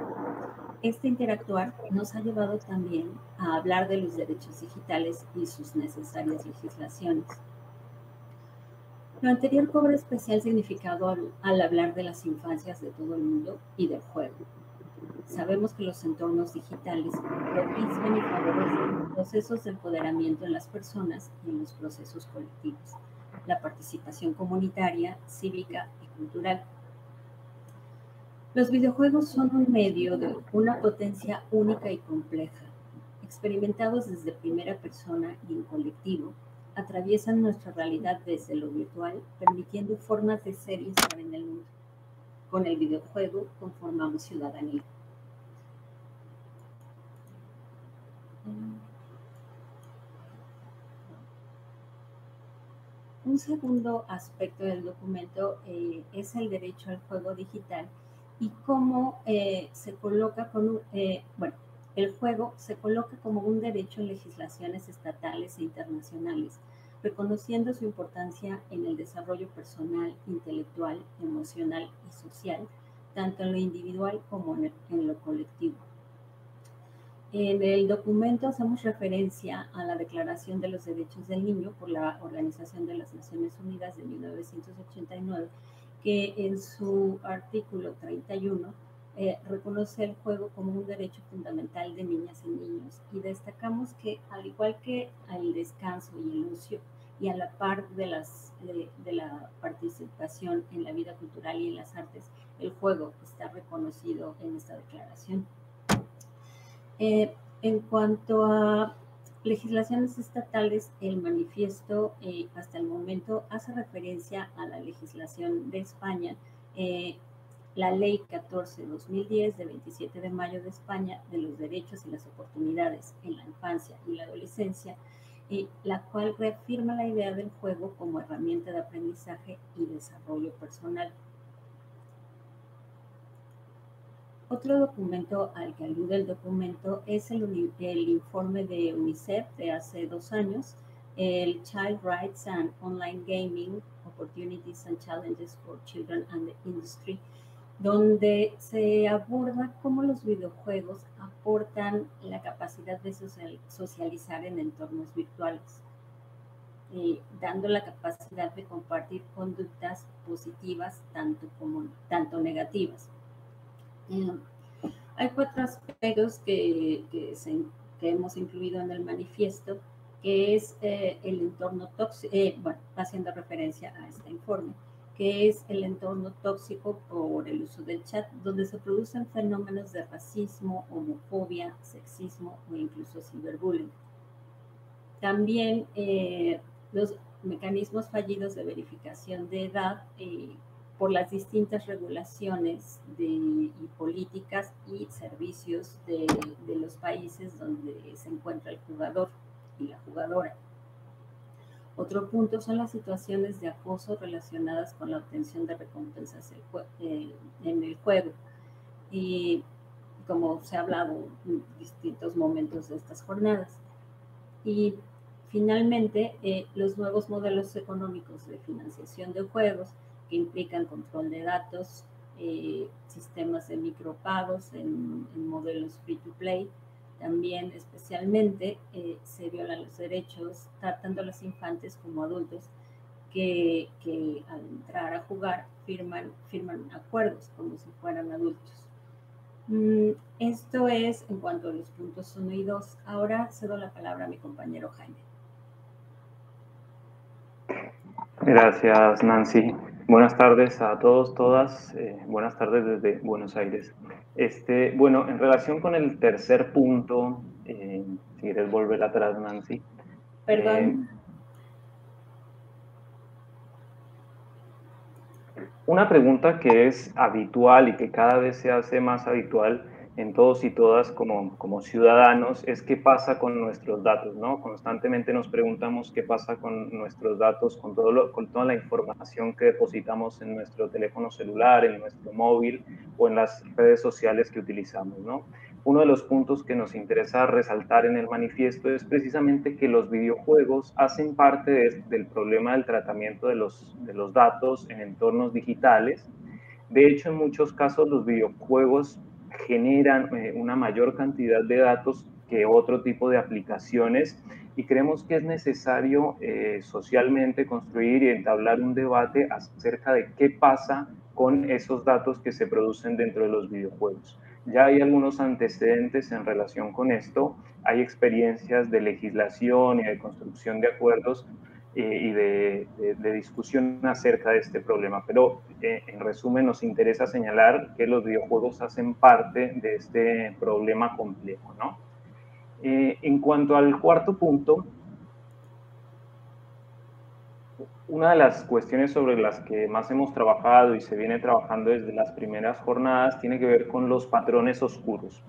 Este interactuar nos ha llevado también a hablar de los derechos digitales y sus necesarias legislaciones. Lo anterior cobra especial significado al, hablar de las infancias de todo el mundo y del juego. Sabemos que los entornos digitales propician y favorecen procesos de empoderamiento en las personas y en los procesos colectivos, la participación comunitaria, cívica y cultural. Los videojuegos son un medio de una potencia única y compleja, experimentados desde primera persona y en colectivo, atraviesan nuestra realidad desde lo virtual, permitiendo formas de ser y estar en el mundo. Con el videojuego conformamos ciudadanía. Un segundo aspecto del documento eh, es el derecho al juego digital y cómo eh, se coloca con un, eh, bueno, el juego se coloca como un derecho en legislaciones estatales e internacionales reconociendo su importancia en el desarrollo personal, intelectual, emocional y social, tanto en lo individual como en lo colectivo. En el documento hacemos referencia a la Declaración de los Derechos del Niño por la Organización de las Naciones Unidas de 1989, que en su artículo 31 eh, reconoce el juego como un derecho fundamental de niñas y niños y destacamos que al igual que al descanso y el ocio y a la par de, las, la participación en la vida cultural y en las artes, el juego está reconocido en esta declaración. Eh, en cuanto a legislaciones estatales, el manifiesto eh, hasta el momento hace referencia a la legislación de España la Ley 14-2010 de 27 de mayo de España de los derechos y las oportunidades en la infancia y la adolescencia, eh, la cual reafirma la idea del juego como herramienta de aprendizaje y desarrollo personal. Otro documento al que alude el documento es el informe de UNICEF de hace dos años, el Child Rights and Online Gaming Opportunities and Challenges for Children and the Industry, donde se aborda cómo los videojuegos aportan la capacidad de socializar en entornos virtuales, dando la capacidad de compartir conductas positivas tanto, como, tanto negativas. Eh, hay cuatro aspectos que, hemos incluido en el manifiesto, que es eh, el entorno tóxico, eh, bueno, haciendo referencia a este informe que es el entorno tóxico por el uso del chat, donde se producen fenómenos de racismo, homofobia, sexismo o incluso ciberbullying. También eh, los mecanismos fallidos de verificación de edad eh, por las distintas regulaciones y políticas y servicios de los países donde se encuentra el jugador y la jugadora. Otro punto son las situaciones de acoso relacionadas con la obtención de recompensas eh, en el juego. Y como se ha hablado en distintos momentos de estas jornadas. Y finalmente, eh, los nuevos modelos económicos de financiación de juegos que implican control de datos, eh, sistemas de micropagos en modelos free to play, también especialmente eh, se violan los derechos tratando a los infantes como adultos que, al entrar a jugar firman, firman acuerdos como si fueran adultos. Mm, esto es en cuanto a los puntos 1 y 2. Ahora cedo la palabra a mi compañero Jaime.
Gracias, Nancy. Buenas tardes a todos, todas. Eh, buenas tardes desde Buenos Aires. Este, bueno, en relación con el tercer punto, eh, si quieres volver atrás, Nancy. Perdón. Eh, una pregunta que es habitual y que cada vez se hace más habitual en todos y todas como, ciudadanos es qué pasa con nuestros datos, ¿no? Constantemente nos preguntamos qué pasa con nuestros datos, con, todo lo, con toda la información que depositamos en nuestro teléfono celular, en nuestro móvil o en las redes sociales que utilizamos, ¿no? Uno de los puntos que nos interesa resaltar en el manifiesto es precisamente que los videojuegos hacen parte del problema del tratamiento de los, de los datos en entornos digitales. De hecho, en muchos casos los videojuegos generan eh, una mayor cantidad de datos que otro tipo de aplicaciones y creemos que es necesario eh, socialmente construir y entablar un debate acerca de qué pasa con esos datos que se producen dentro de los videojuegos. Ya hay algunos antecedentes en relación con esto, hay experiencias de legislación y de construcción de acuerdos eh, y de, discusión acerca de este problema. Pero eh, en resumen nos interesa señalar que los videojuegos hacen parte de este problema complejo. Eh, en cuanto al cuarto punto, una de las cuestiones sobre las que más hemos trabajado y se viene trabajando desde las primeras jornadas tiene que ver con los patrones oscuros.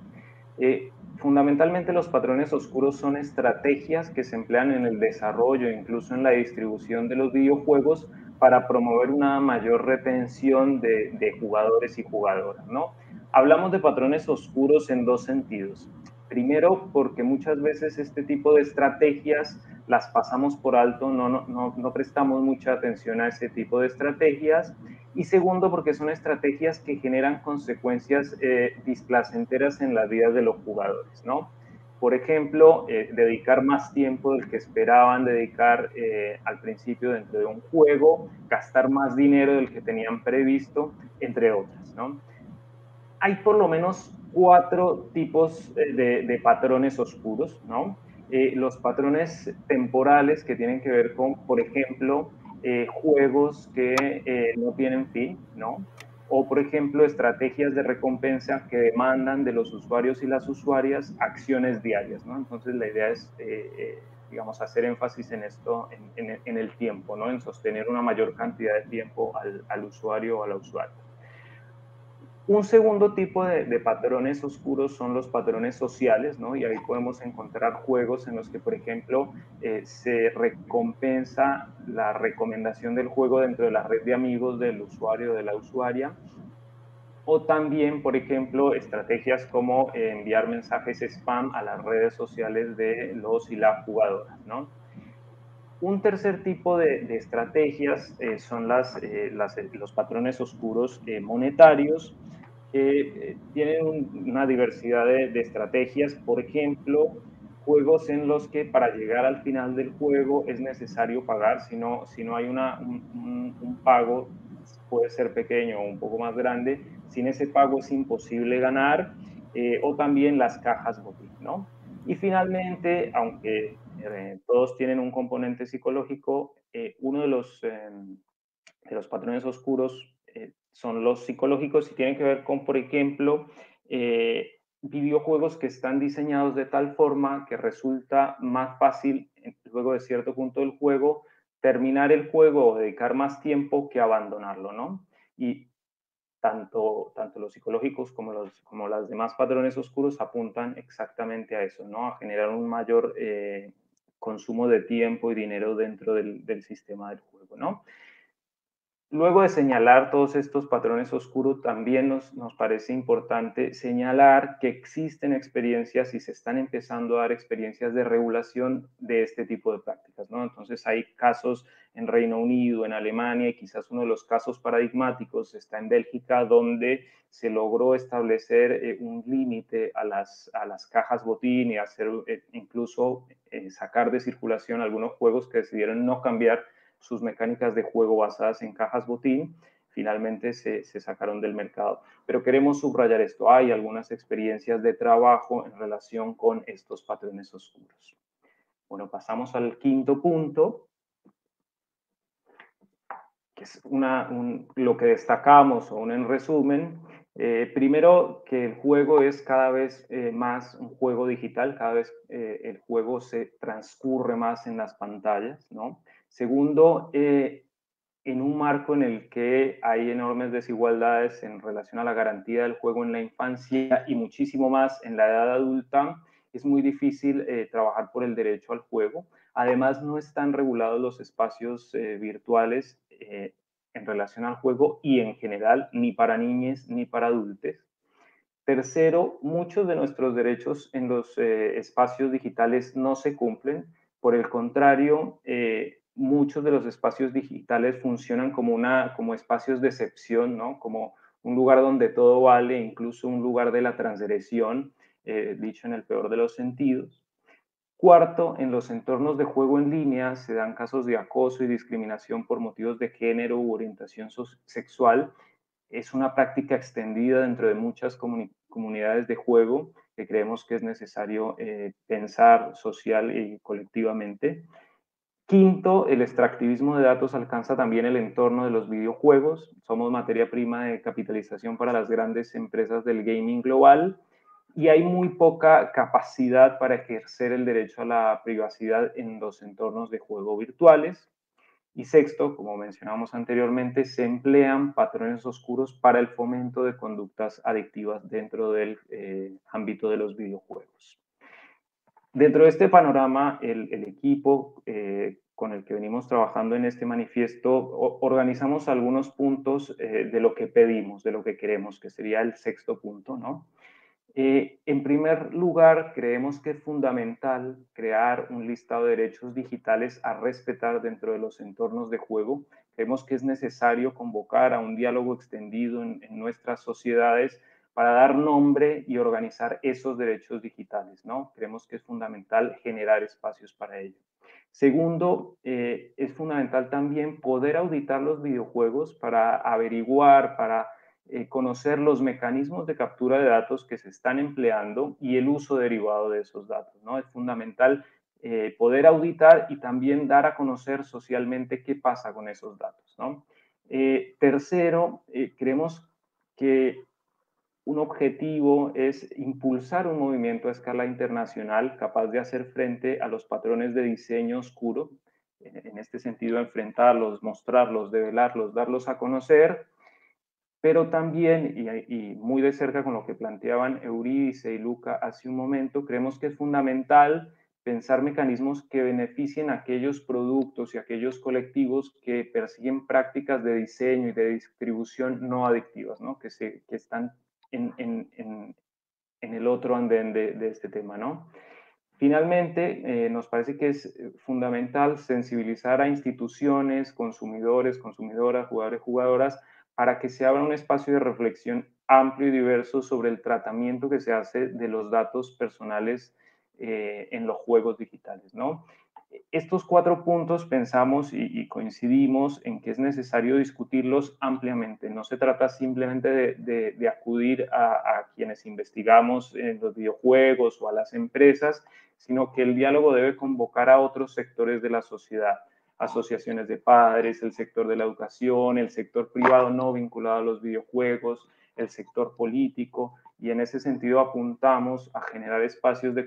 Fundamentalmente los patrones oscuros son estrategias que se emplean en el desarrollo, incluso en la distribución de los videojuegos para promover una mayor retención de, jugadores y jugadoras, Hablamos de patrones oscuros en dos sentidos. Primero, porque muchas veces este tipo de estrategias las pasamos por alto, no, no prestamos mucha atención a ese tipo de estrategias y segundo porque son estrategias que generan consecuencias eh, displacenteras en la vida de los jugadores, ¿no? Por ejemplo, eh, dedicar más tiempo del que esperaban dedicar eh, al principio dentro de un juego, gastar más dinero del que tenían previsto, entre otras, ¿no? Hay por lo menos cuatro tipos de patrones oscuros, ¿no? los patrones temporales que tienen que ver con, por ejemplo, eh, juegos que eh, no tienen fin, ¿no? O, por ejemplo, estrategias de recompensa que demandan de los usuarios y las usuarias acciones diarias, ¿no? Entonces, la idea es, eh, digamos, hacer énfasis en esto, en, el tiempo, ¿no? En sostener una mayor cantidad de tiempo al, al usuario o a la usuaria. Un segundo tipo de, patrones oscuros son los patrones sociales, ¿no? Y ahí podemos encontrar juegos en los que, por ejemplo, eh, se recompensa la recomendación del juego dentro de la red de amigos del usuario o de la usuaria. O también, por ejemplo, estrategias como eh, enviar mensajes spam a las redes sociales de los y las jugadoras, Un tercer tipo de, estrategias eh, son los patrones oscuros monetarios que eh, tienen una diversidad de, estrategias, por ejemplo, juegos en los que para llegar al final del juego es necesario pagar, si no, si no hay un, pago puede ser pequeño o un poco más grande, sin ese pago es imposible ganar, eh, o también las cajas botín, ¿no? Y finalmente, aunque eh, todos tienen un componente psicológico, uno de los, de los patrones oscuros son los psicológicos y tienen que ver con, por ejemplo, eh, videojuegos que están diseñados de tal forma que resulta más fácil, luego de cierto punto del juego, terminar el juego o dedicar más tiempo que abandonarlo, ¿no? Y tanto, tanto los psicológicos como los como las demás patrones oscuros apuntan exactamente a eso, ¿no? A generar un mayor eh, consumo de tiempo y dinero dentro del, del sistema del juego, ¿no? Luego de señalar todos estos patrones oscuros, también nos, parece importante señalar que existen experiencias y se están empezando a dar experiencias de regulación de este tipo de prácticas. Entonces hay casos en Reino Unido, en Alemania, y quizás uno de los casos paradigmáticos está en Bélgica, donde se logró establecer eh, un límite a las, a las cajas botín y hacer eh, incluso eh, sacar de circulación algunos juegos que decidieron no cambiar sus mecánicas de juego basadas en cajas botín, finalmente se, sacaron del mercado. Pero queremos subrayar esto. Hay algunas experiencias de trabajo en relación con estos patrones oscuros. Bueno, pasamos al quinto punto, que es una, lo que destacamos, aún en resumen. Eh, primero, que el juego es cada vez eh, más un juego digital, cada vez eh, el juego se transcurre más en las pantallas, ¿no? Segundo, eh, en un marco en el que hay enormes desigualdades en relación a la garantía del juego en la infancia y muchísimo más en la edad adulta, es muy difícil eh, trabajar por el derecho al juego. Además, no están regulados los espacios eh, virtuales en relación al juego y en general, ni para niños ni para adultos. Tercero, muchos de nuestros derechos en los espacios digitales no se cumplen. Por el contrario, muchos de los espacios digitales funcionan como, una, como espacios de excepción, ¿no? como un lugar donde todo vale, incluso un lugar de la transgresión, eh, dicho en el peor de los sentidos. Cuarto, en los entornos de juego en línea se dan casos de acoso y discriminación por motivos de género u orientación sexual. Es una práctica extendida dentro de muchas comunidades de juego que creemos que es necesario eh, pensar social y colectivamente. Quinto, el extractivismo de datos alcanza también el entorno de los videojuegos. Somos materia prima de capitalización para las grandes empresas del gaming global y hay muy poca capacidad para ejercer el derecho a la privacidad en los entornos de juego virtuales. Y sexto, como mencionamos anteriormente, se emplean patrones oscuros para el fomento de conductas adictivas dentro del eh, ámbito de los videojuegos. Dentro de este panorama, el, equipo eh, con el que venimos trabajando en este manifiesto organizamos algunos puntos eh, de lo que pedimos, de lo que queremos, que sería el sexto punto, ¿no? Eh, en primer lugar, creemos que es fundamental crear un listado de derechos digitales a respetar dentro de los entornos de juego. Creemos que es necesario convocar a un diálogo extendido en nuestras sociedades para dar nombre y organizar esos derechos digitales, ¿no? Creemos que es fundamental generar espacios para ello. Segundo, eh, es fundamental también poder auditar los videojuegos para averiguar, para eh, conocer los mecanismos de captura de datos que se están empleando y el uso derivado de esos datos, ¿no? Es fundamental eh, poder auditar y también dar a conocer socialmente qué pasa con esos datos, ¿no? tercero, creemos que un objetivo es impulsar un movimiento a escala internacional capaz de hacer frente a los patrones de diseño oscuro, en este sentido enfrentarlos, mostrarlos, develarlos, darlos a conocer, pero también, y, muy de cerca con lo que planteaban Eurídice y Luca hace un momento, creemos que es fundamental pensar mecanismos que beneficien a aquellos productos y aquellos colectivos que persiguen prácticas de diseño y de distribución no adictivas, ¿no? Que, se, que están en, el otro andén de, este tema, ¿no? Finalmente, eh, nos parece que es eh, fundamental sensibilizar a instituciones, consumidores, consumidoras, jugadores, jugadoras, para que se abra un espacio de reflexión amplio y diverso sobre el tratamiento que se hace de los datos personales eh, en los juegos digitales, ¿no? E-, estos cuatro puntos pensamos y, coincidimos en que es necesario discutirlos ampliamente. No se trata simplemente de, acudir a, quienes investigamos en los videojuegos o a las empresas, sino que el diálogo debe convocar a otros sectores de la sociedad, asociaciones de padres, el sector de la educación, el sector privado no vinculado a los videojuegos, el sector político, y en ese sentido apuntamos a generar espacios de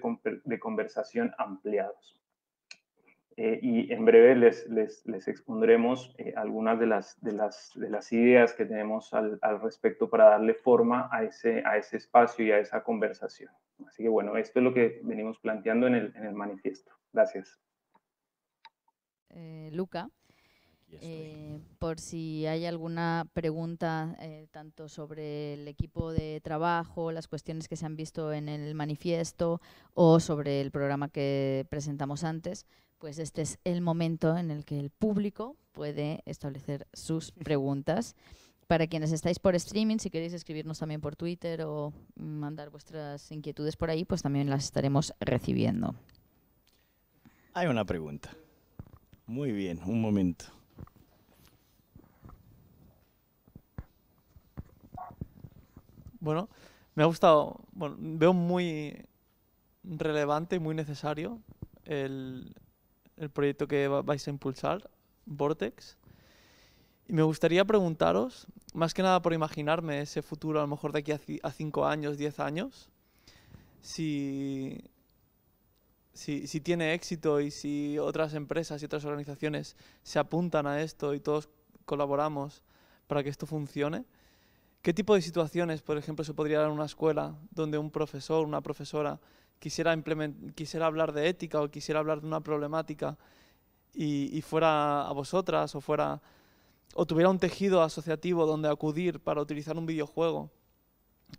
conversación ampliados. Eh, y en breve les, les, les expondremos eh, algunas de las, de, las, de las ideas que tenemos al, al, respecto para darle forma a ese, a ese espacio y a esa conversación. Así que bueno, esto es lo que venimos planteando en el, en el manifiesto. Gracias.
Eh, Luca, por si hay alguna pregunta tanto sobre el equipo de trabajo, las cuestiones que se han visto en el manifiesto o sobre el programa que presentamos antes, pues este es el momento en el que el público puede establecer sus [LAUGHS] preguntas. Para quienes estáis por streaming, si queréis escribirnos también por Twitter o mandar vuestras inquietudes por ahí, pues también las estaremos recibiendo. Hay una pregunta. Muy bien, un
momento.
Bueno, me ha gustado, veo muy relevante, y muy necesario el, el proyecto que vais a impulsar, Vortex. Y me gustaría preguntaros, más que nada por imaginarme ese futuro, a lo mejor de aquí a cinco años, 10 años, si, si, tiene éxito y si otras empresas y otras organizaciones se apuntan a esto y todos colaboramos para que esto funcione. ¿Qué tipo de situaciones, por ejemplo, se podría dar en una escuela donde un profesor, una profesora, quisiera, hablar de ética o quisiera hablar de una problemática y, fuera a vosotras o fuera o tuviera un tejido asociativo donde acudir para utilizar un videojuego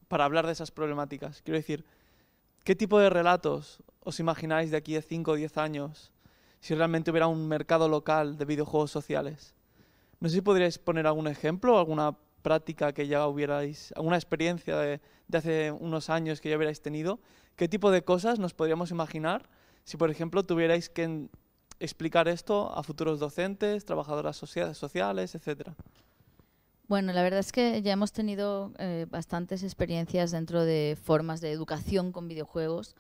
para hablar de esas problemáticas. Quiero decir, ¿qué tipo de relatos os imagináis de aquí a 5 o 10 años si realmente hubiera un mercado local de videojuegos sociales? No sé si podríais poner algún ejemplo, alguna práctica que ya hubierais, una experiencia de, hace unos años que ya hubierais tenido, ¿qué tipo de cosas nos podríamos imaginar si, por ejemplo, tuvierais que explicar esto a futuros docentes, trabajadoras sociales, etcétera?
Bueno, la verdad es que ya hemos tenido eh, bastantes experiencias dentro de formas de educación con videojuegos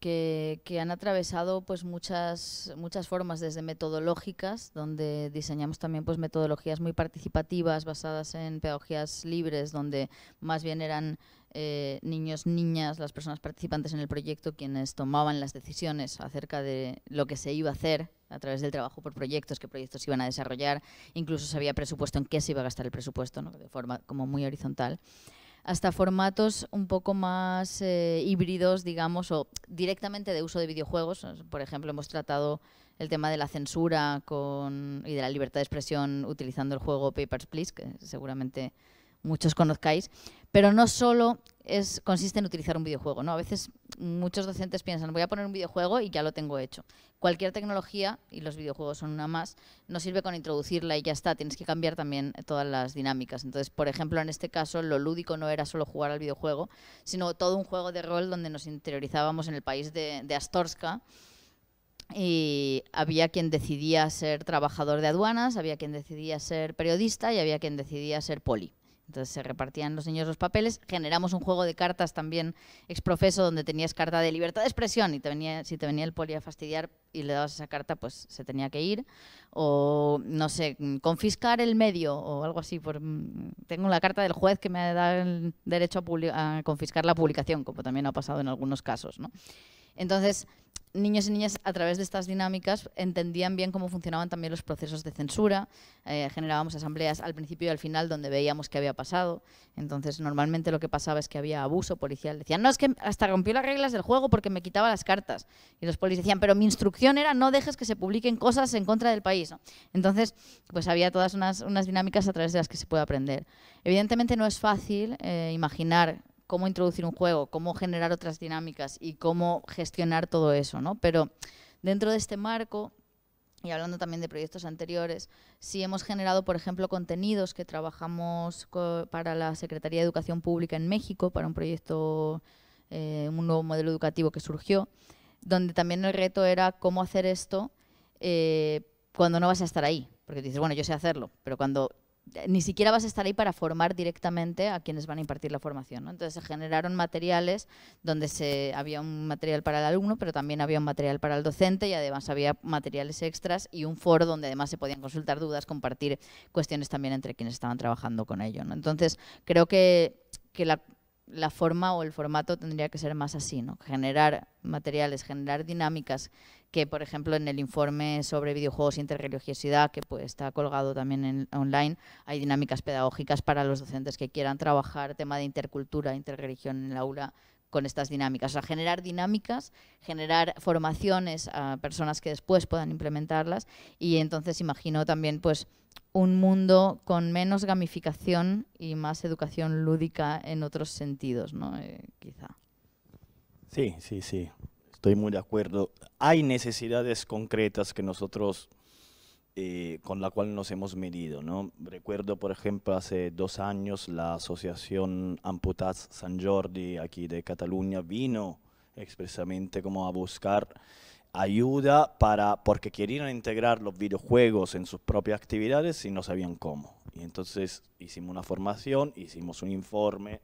que, han atravesado pues muchas muchas formas desde metodológicas donde diseñamos también pues metodologías muy participativas basadas en pedagogías libres donde más bien eran eh, niños niñas las personas participantes en el proyecto quienes tomaban las decisiones acerca de lo que se iba a hacer a través del trabajo por proyectos qué proyectos iban a desarrollar incluso se había presupuesto en qué se iba a gastar el presupuesto de forma como muy horizontal hasta formatos un poco más eh, híbridos, digamos, o directamente de uso de videojuegos. Por ejemplo, hemos tratado el tema de la censura con, y de la libertad de expresión utilizando el juego Papers, Please, que seguramente muchos conozcáis, pero no solo es, consiste en utilizar un videojuego. ¿no? A veces muchos docentes piensan, voy a poner un videojuego y ya lo tengo hecho. Cualquier tecnología, y los videojuegos son una más, no sirve con introducirla y ya está, tienes que cambiar también todas las dinámicas. Entonces, por ejemplo, en este caso lo lúdico no era solo jugar al videojuego, sino todo un juego de rol donde nos interiorizábamos en el país de Astorska y había quien decidía ser trabajador de aduanas, había quien decidía ser periodista y había quien decidía ser poli. Entonces se repartían los niños los papeles. Generamos un juego de cartas también exprofeso donde tenías carta de libertad de expresión y si te venía el poli a fastidiar y le dabas esa carta, pues se tenía que ir. O, no sé, confiscar el medio o algo así. Mm, tengo la carta del juez que me da el derecho a, a confiscar la publicación, como también ha pasado en algunos casos. ¿no? Entonces, niños y niñas a través de estas dinámicas entendían bien cómo funcionaban también los procesos de censura. Eh, generábamos asambleas al principio y al final donde veíamos qué había pasado. Entonces, normalmente lo que pasaba es que había abuso policial. Decían, no, es que hasta rompió las reglas del juego porque me quitaba las cartas. Y los policías decían, pero mi instrucción era no dejes que se publiquen cosas en contra del país. Entonces, pues había todas unas, dinámicas a través de las que se puede aprender. Evidentemente no es fácil eh, imaginar cómo introducir un juego, cómo generar otras dinámicas y cómo gestionar todo eso, Pero dentro de este marco, y hablando también de proyectos anteriores, sí hemos generado, por ejemplo, contenidos que trabajamos para la Secretaría de Educación Pública en México, para un proyecto, eh, un nuevo modelo educativo que surgió, donde también el reto era cómo hacer esto eh, cuando no vas a estar ahí. Porque dices, bueno, yo sé hacerlo, pero cuando ni siquiera vas a estar ahí para formar directamente a quienes van a impartir la formación. Entonces se generaron materiales donde se, había un material para el alumno, pero también había un material para el docente y además había materiales extras y un foro donde además se podían consultar dudas, compartir cuestiones también entre quienes estaban trabajando con ello. Entonces creo que, la, forma o el formato tendría que ser más así, ¿no? generar materiales, generar dinámicas, que por ejemplo en el informe sobre videojuegos e interreligiosidad, que pues, está colgado también en, online, hay dinámicas pedagógicas para los docentes que quieran trabajar tema de intercultura, interreligión en el aula con estas dinámicas, o sea, generar dinámicas, generar formaciones a personas que después puedan implementarlas y entonces imagino también pues un mundo con menos gamificación y más educación lúdica en otros sentidos, ¿no? Eh, quizá.
Sí, sí, sí. Estoy muy de acuerdo. Hay necesidades concretas que nosotros, eh, con la cual nos hemos medido, ¿no? Recuerdo, por ejemplo, hace dos años la asociación Amputats San Jordi, aquí de Cataluña, vino expresamente como a buscar ayuda para, porque querían integrar los videojuegos en sus propias actividades y no sabían cómo. Y entonces hicimos una formación, hicimos un informe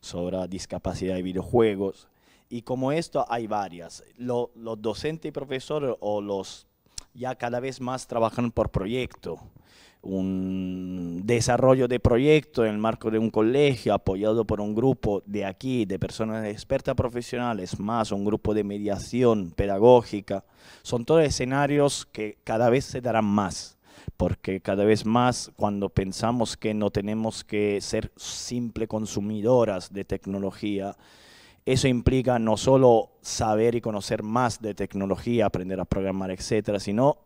sobre discapacidad de videojuegos, y como esto hay varias. los docentes y profesores o los ya cada vez más trabajan por proyecto. Un desarrollo de proyecto en el marco de un colegio apoyado por un grupo de aquí, de personas expertas profesionales, más un grupo de mediación pedagógica. Son todos escenarios que cada vez se darán más porque cada vez más cuando pensamos que no tenemos que ser simple consumidoras de tecnología, eso implica no solo saber y conocer más de tecnología, aprender a programar, etcétera, sino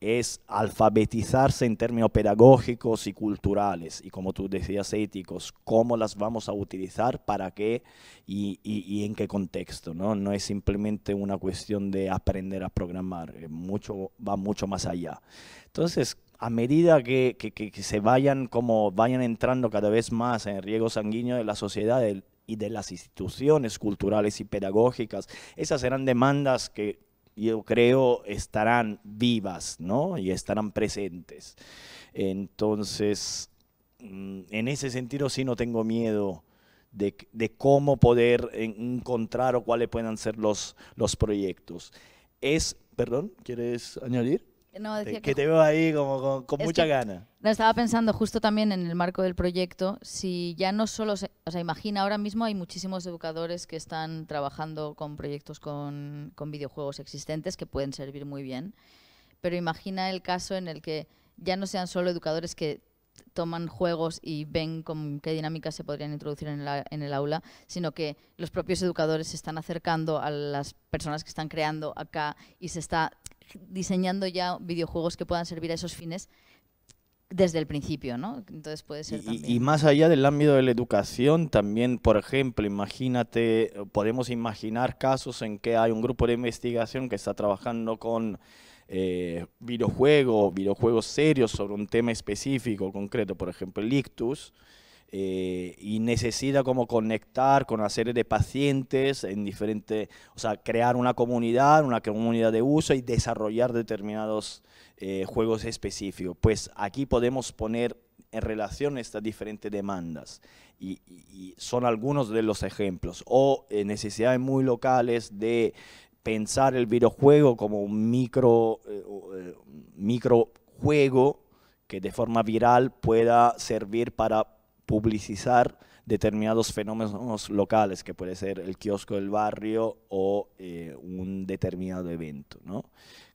es alfabetizarse en términos pedagógicos y culturales, y como tú decías, éticos, cómo las vamos a utilizar, para qué y, en qué contexto. ¿no? es simplemente una cuestión de aprender a programar, eh, mucho, va mucho más allá. Entonces, a medida que, se vayan como vayan entrando cada vez más en el riego sanguíneo de la sociedad, y de las instituciones culturales y pedagógicas. Esas serán demandas que yo creo estarán vivas, Y estarán presentes. Entonces, mm, en ese sentido sí no tengo miedo de, de cómo poder encontrar o cuáles puedan ser los, los proyectos. Es, perdón, ¿quieres añadir? que, te veo ahí como con, mucha gana.
estaba pensando justo también en el marco del proyecto, si ya no solo, se, o sea, imagina, ahora mismo hay muchísimos educadores que están trabajando con proyectos con, videojuegos existentes que pueden servir muy bien, pero imagina el caso en el que ya no sean solo educadores que toman juegos y ven con qué dinámicas se podrían introducir en, en, el aula, sino que los propios educadores se están acercando a las personas que están creando acá y se está diseñando ya videojuegos que puedan servir a esos fines desde el principio, ¿no? Entonces
y, más allá del ámbito de la educación, también, por ejemplo, imagínate, podemos imaginar casos en que hay un grupo de investigación que está trabajando con eh, videojuegos, videojuegos serios sobre un tema específico, concreto, por ejemplo, el ictus, eh, y necesita como conectar con una serie de pacientes en diferentes, o sea, crear una comunidad, una comunidad de uso y desarrollar determinados eh, juegos específicos. Pues aquí podemos poner en relación estas diferentes demandas y, son algunos de los ejemplos o eh, necesidades muy locales de pensar el videojuego como un micro, microjuego que de forma viral pueda servir para publicizar determinados fenómenos locales, que puede ser el kiosco del barrio o eh, un determinado evento. ¿no?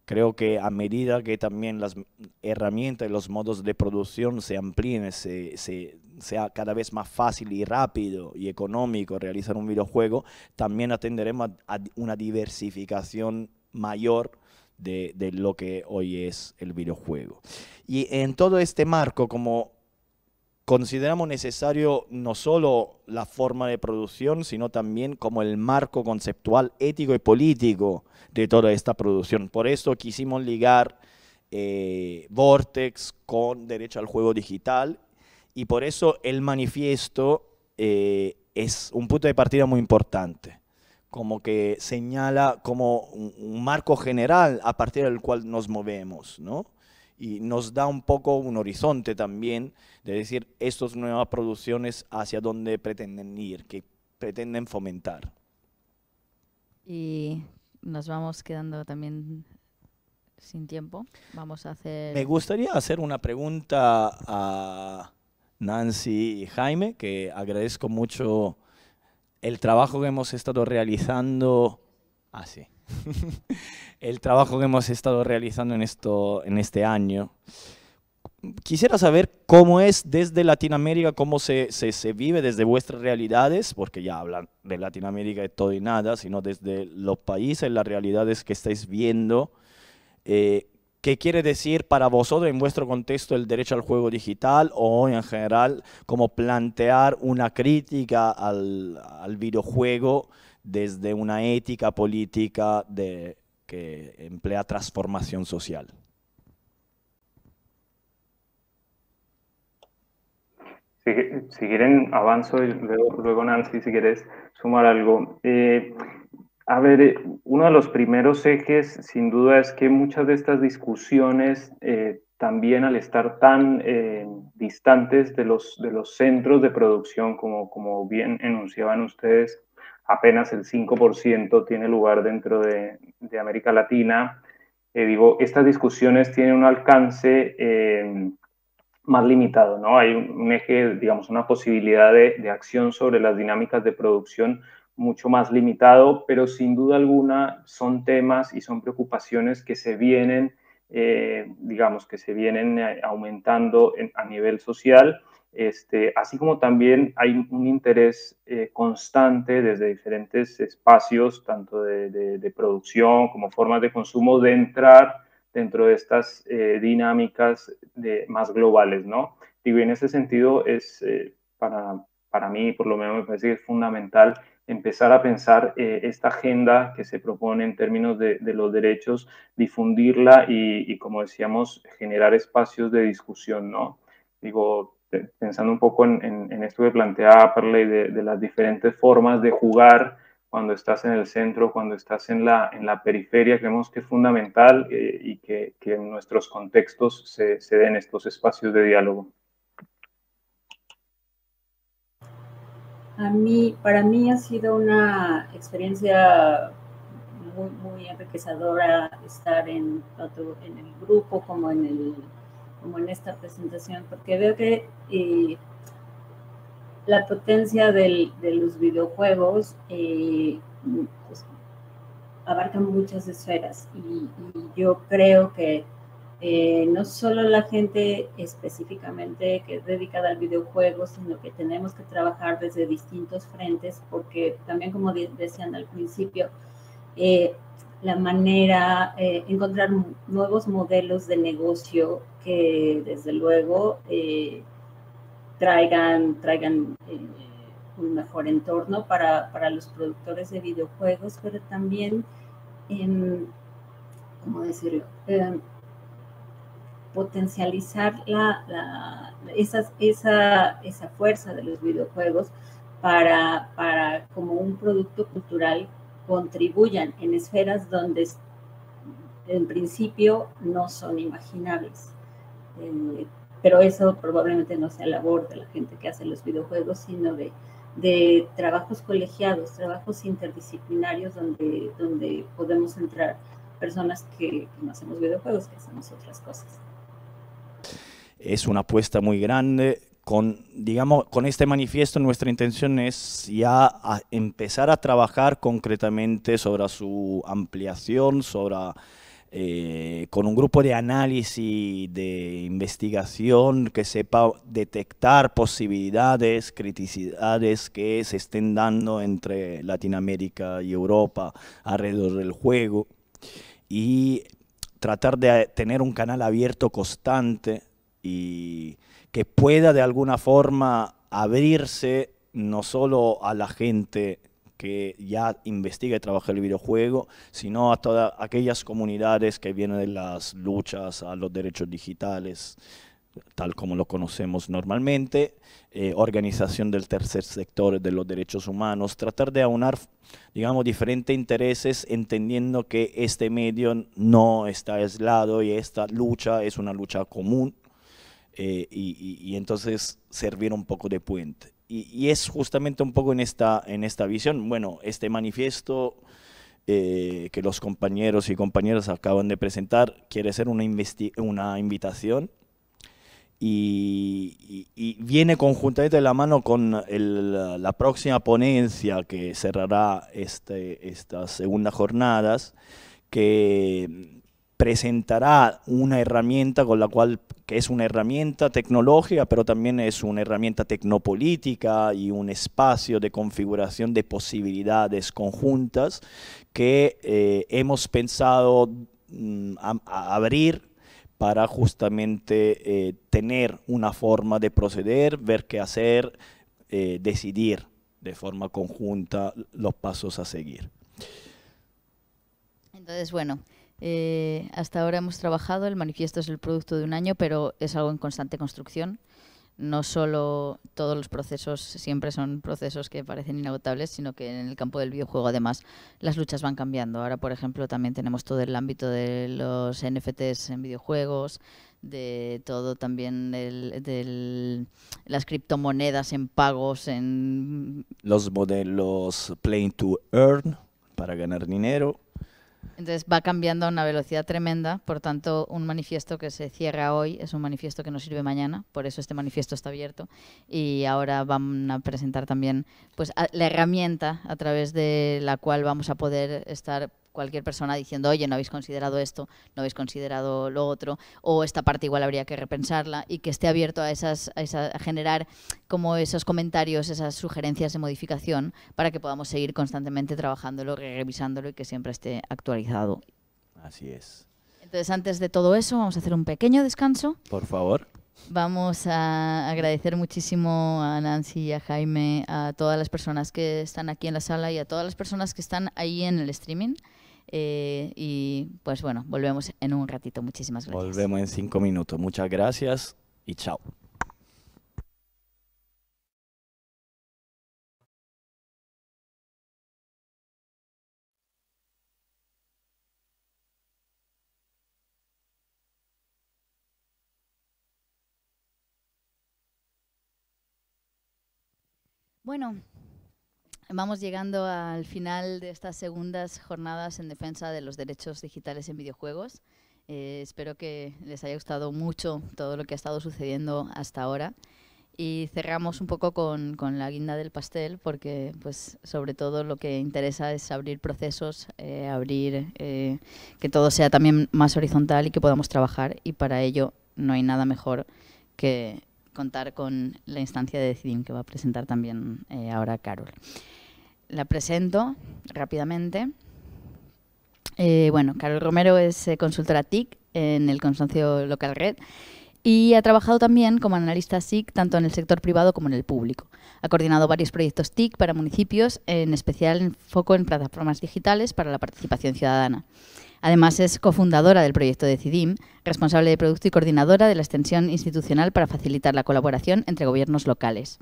Creo que a medida que también las herramientas y los modos de producción se amplíen, se, se, sea cada vez más fácil y rápido y económico realizar un videojuego, también atenderemos a, a una diversificación mayor de, de, lo que hoy es el videojuego. Y en todo este marco, como Consideramos necesario no solo la forma de producción, sino también como el marco conceptual, ético y político de toda esta producción. Por eso quisimos ligar eh, Vortex con derecho al juego digital y por eso el manifiesto eh, es un punto de partida muy importante como que señala como un, marco general a partir del cual nos movemos, ¿no? y nos da un poco un horizonte también de decir estas nuevas producciones hacia dónde pretenden ir, que pretenden fomentar.
Y nos vamos quedando también sin tiempo. Vamos a hacer... Me gustaría hacer
una pregunta a Nancy y Jaime, que agradezco mucho el trabajo que hemos estado realizando. así ah, sí. [LAUGHS] el trabajo que hemos estado realizando en, esto, en este año. Quisiera saber cómo es desde Latinoamérica, cómo se, vive desde vuestras realidades, porque ya hablan de Latinoamérica de todo y nada, sino desde los países, las realidades que estáis viendo. Eh, ¿Qué quiere decir para vosotros en vuestro contexto el derecho al juego digital o en general cómo plantear una crítica al videojuego desde una ética política de, emplea transformación social.
Si, quieren, avanzo y luego, Nancy, si quieres sumar algo. Eh, a ver, eh, uno de los primeros ejes, sin duda, es que muchas de estas discusiones eh, también al estar tan distantes de los, de los centros de producción, como, como bien enunciaban ustedes, apenas el 5% tiene lugar dentro de, América Latina. Eh, digo, estas discusiones tienen un alcance eh, más limitado, ¿no? Hay un, eje, digamos, una posibilidad de, acción sobre las dinámicas de producción mucho más limitado, pero sin duda alguna son temas y son preocupaciones que se vienen, eh, digamos, que se vienen aumentando a nivel social este, así como también hay un interés eh, constante desde diferentes espacios, tanto de, producción como formas de consumo, de entrar dentro de estas eh, dinámicas de, más globales, ¿no? Digo, y en ese sentido es eh, para, para, mí, por lo menos me parece que es fundamental empezar a pensar esta agenda que se propone en términos de, los derechos, difundirla y, y, como decíamos, generar espacios de discusión, ¿no? Digo, este, pensando un poco en, esto que planteaba Parley de, de, las diferentes formas de jugar cuando estás en el centro, cuando estás en la, en la periferia, creemos que es fundamental eh, y que, en nuestros contextos se, den estos espacios de diálogo.
A mí, para mí ha sido una experiencia muy, enriquecedora estar en, en el grupo como en el como en esta presentación, porque veo que la potencia de los videojuegos eh, pues, abarca muchas esferas y, yo creo que eh, no solo la gente específicamente que es dedicada al videojuego, sino que tenemos que trabajar desde distintos frentes, porque también como decían al principio, eh, la manera, eh, encontrar nuevos modelos de negocio que desde luego eh, traigan, traigan eh, un mejor entorno para, para, los productores de videojuegos, pero también, ¿cómo decirlo? Em, potencializar la, la, esas, esa, esa fuerza de los videojuegos para, para como un producto cultural contribuyan en esferas donde en principio no son imaginables. Eh, pero eso probablemente no sea labor de la gente que hace los videojuegos, sino de, de trabajos colegiados, trabajos interdisciplinarios donde, donde podemos entrar personas que, que no hacemos videojuegos, que hacemos otras cosas
es una apuesta muy grande con, digamos, con este manifiesto nuestra intención es ya empezar a trabajar concretamente sobre su ampliación, sobre, eh, con un grupo de análisis, de investigación que sepa detectar posibilidades, criticidades que se estén dando entre Latinoamérica y Europa alrededor del juego y tratar de tener un canal abierto constante y que pueda de alguna forma abrirse no solo a la gente que ya investiga y trabaja el videojuego, sino a todas aquellas comunidades que vienen de las luchas a los derechos digitales, tal como lo conocemos normalmente, eh, organización del tercer sector de los derechos humanos, tratar de aunar, digamos, diferentes intereses, entendiendo que este medio no está aislado y esta lucha es una lucha común, eh, y, entonces servir un poco de puente. Y, es justamente un poco en esta, en esta visión, bueno, este manifiesto eh, que los compañeros y compañeras acaban de presentar quiere ser una, una invitación y, viene conjuntamente de la mano con la próxima ponencia que cerrará este, estas segundas jornadas, que, presentará una herramienta con la cual, que es una herramienta tecnológica, pero también es una herramienta tecnopolítica y un espacio de configuración de posibilidades conjuntas que eh, hemos pensado mm, abrir para justamente eh, tener una forma de proceder, ver qué hacer, eh, decidir de forma conjunta los pasos a seguir.
Entonces, bueno, eh, hasta ahora hemos trabajado, el manifiesto es el producto de un año, pero es algo en constante construcción. No solo todos los procesos siempre son procesos que parecen inagotables, sino que en el campo del videojuego además las luchas van cambiando. Ahora, por ejemplo, también tenemos todo el ámbito de los NFTs en videojuegos, de todo también el, las criptomonedas en pagos, en...
Los modelos Play to Earn para ganar dinero
entonces va cambiando a una velocidad tremenda, por tanto un manifiesto que se cierra hoy es un manifiesto que no sirve mañana, por eso este manifiesto está abierto y ahora van a presentar también pues la herramienta a través de la cual vamos a poder estar cualquier persona diciendo, oye, no habéis considerado esto, no habéis considerado lo otro, o esta parte igual habría que repensarla, y que esté abierto a, esas, a, generar como esos comentarios, esas sugerencias de modificación, para que podamos seguir constantemente trabajándolo, revisándolo y que siempre esté actualizado. Así es. Entonces, antes de todo eso, vamos a hacer un pequeño descanso. Por favor. Vamos a agradecer muchísimo a Nancy y a Jaime, a todas las personas que están aquí en la sala y a todas las personas que están ahí en el streaming. Eh, y pues bueno, volvemos en un ratito. Muchísimas
gracias. Volvemos en cinco minutos. Muchas gracias
y chao. Bueno, Vamos llegando al final de estas segundas jornadas en defensa de los derechos digitales en videojuegos. Eh, espero que les haya gustado mucho todo lo que ha estado sucediendo hasta ahora. Y cerramos un poco con, la guinda del pastel, porque pues, sobre todo lo que interesa es abrir procesos, eh, abrir eh, que todo sea también más horizontal y que podamos trabajar. Y para ello no hay nada mejor que contar con la instancia de Decidim que va a presentar también eh, ahora Carol. La presento rápidamente. Eh, bueno, Carol Romero es eh, consultora TIC en el Consorcio Local Red y ha trabajado también como analista SIC tanto en el sector privado como en el público. Ha coordinado varios proyectos TIC para municipios, en especial en foco en plataformas digitales para la participación ciudadana. Además, es cofundadora del proyecto de CIDIM, responsable de producto y coordinadora de la extensión institucional para facilitar la colaboración entre gobiernos locales.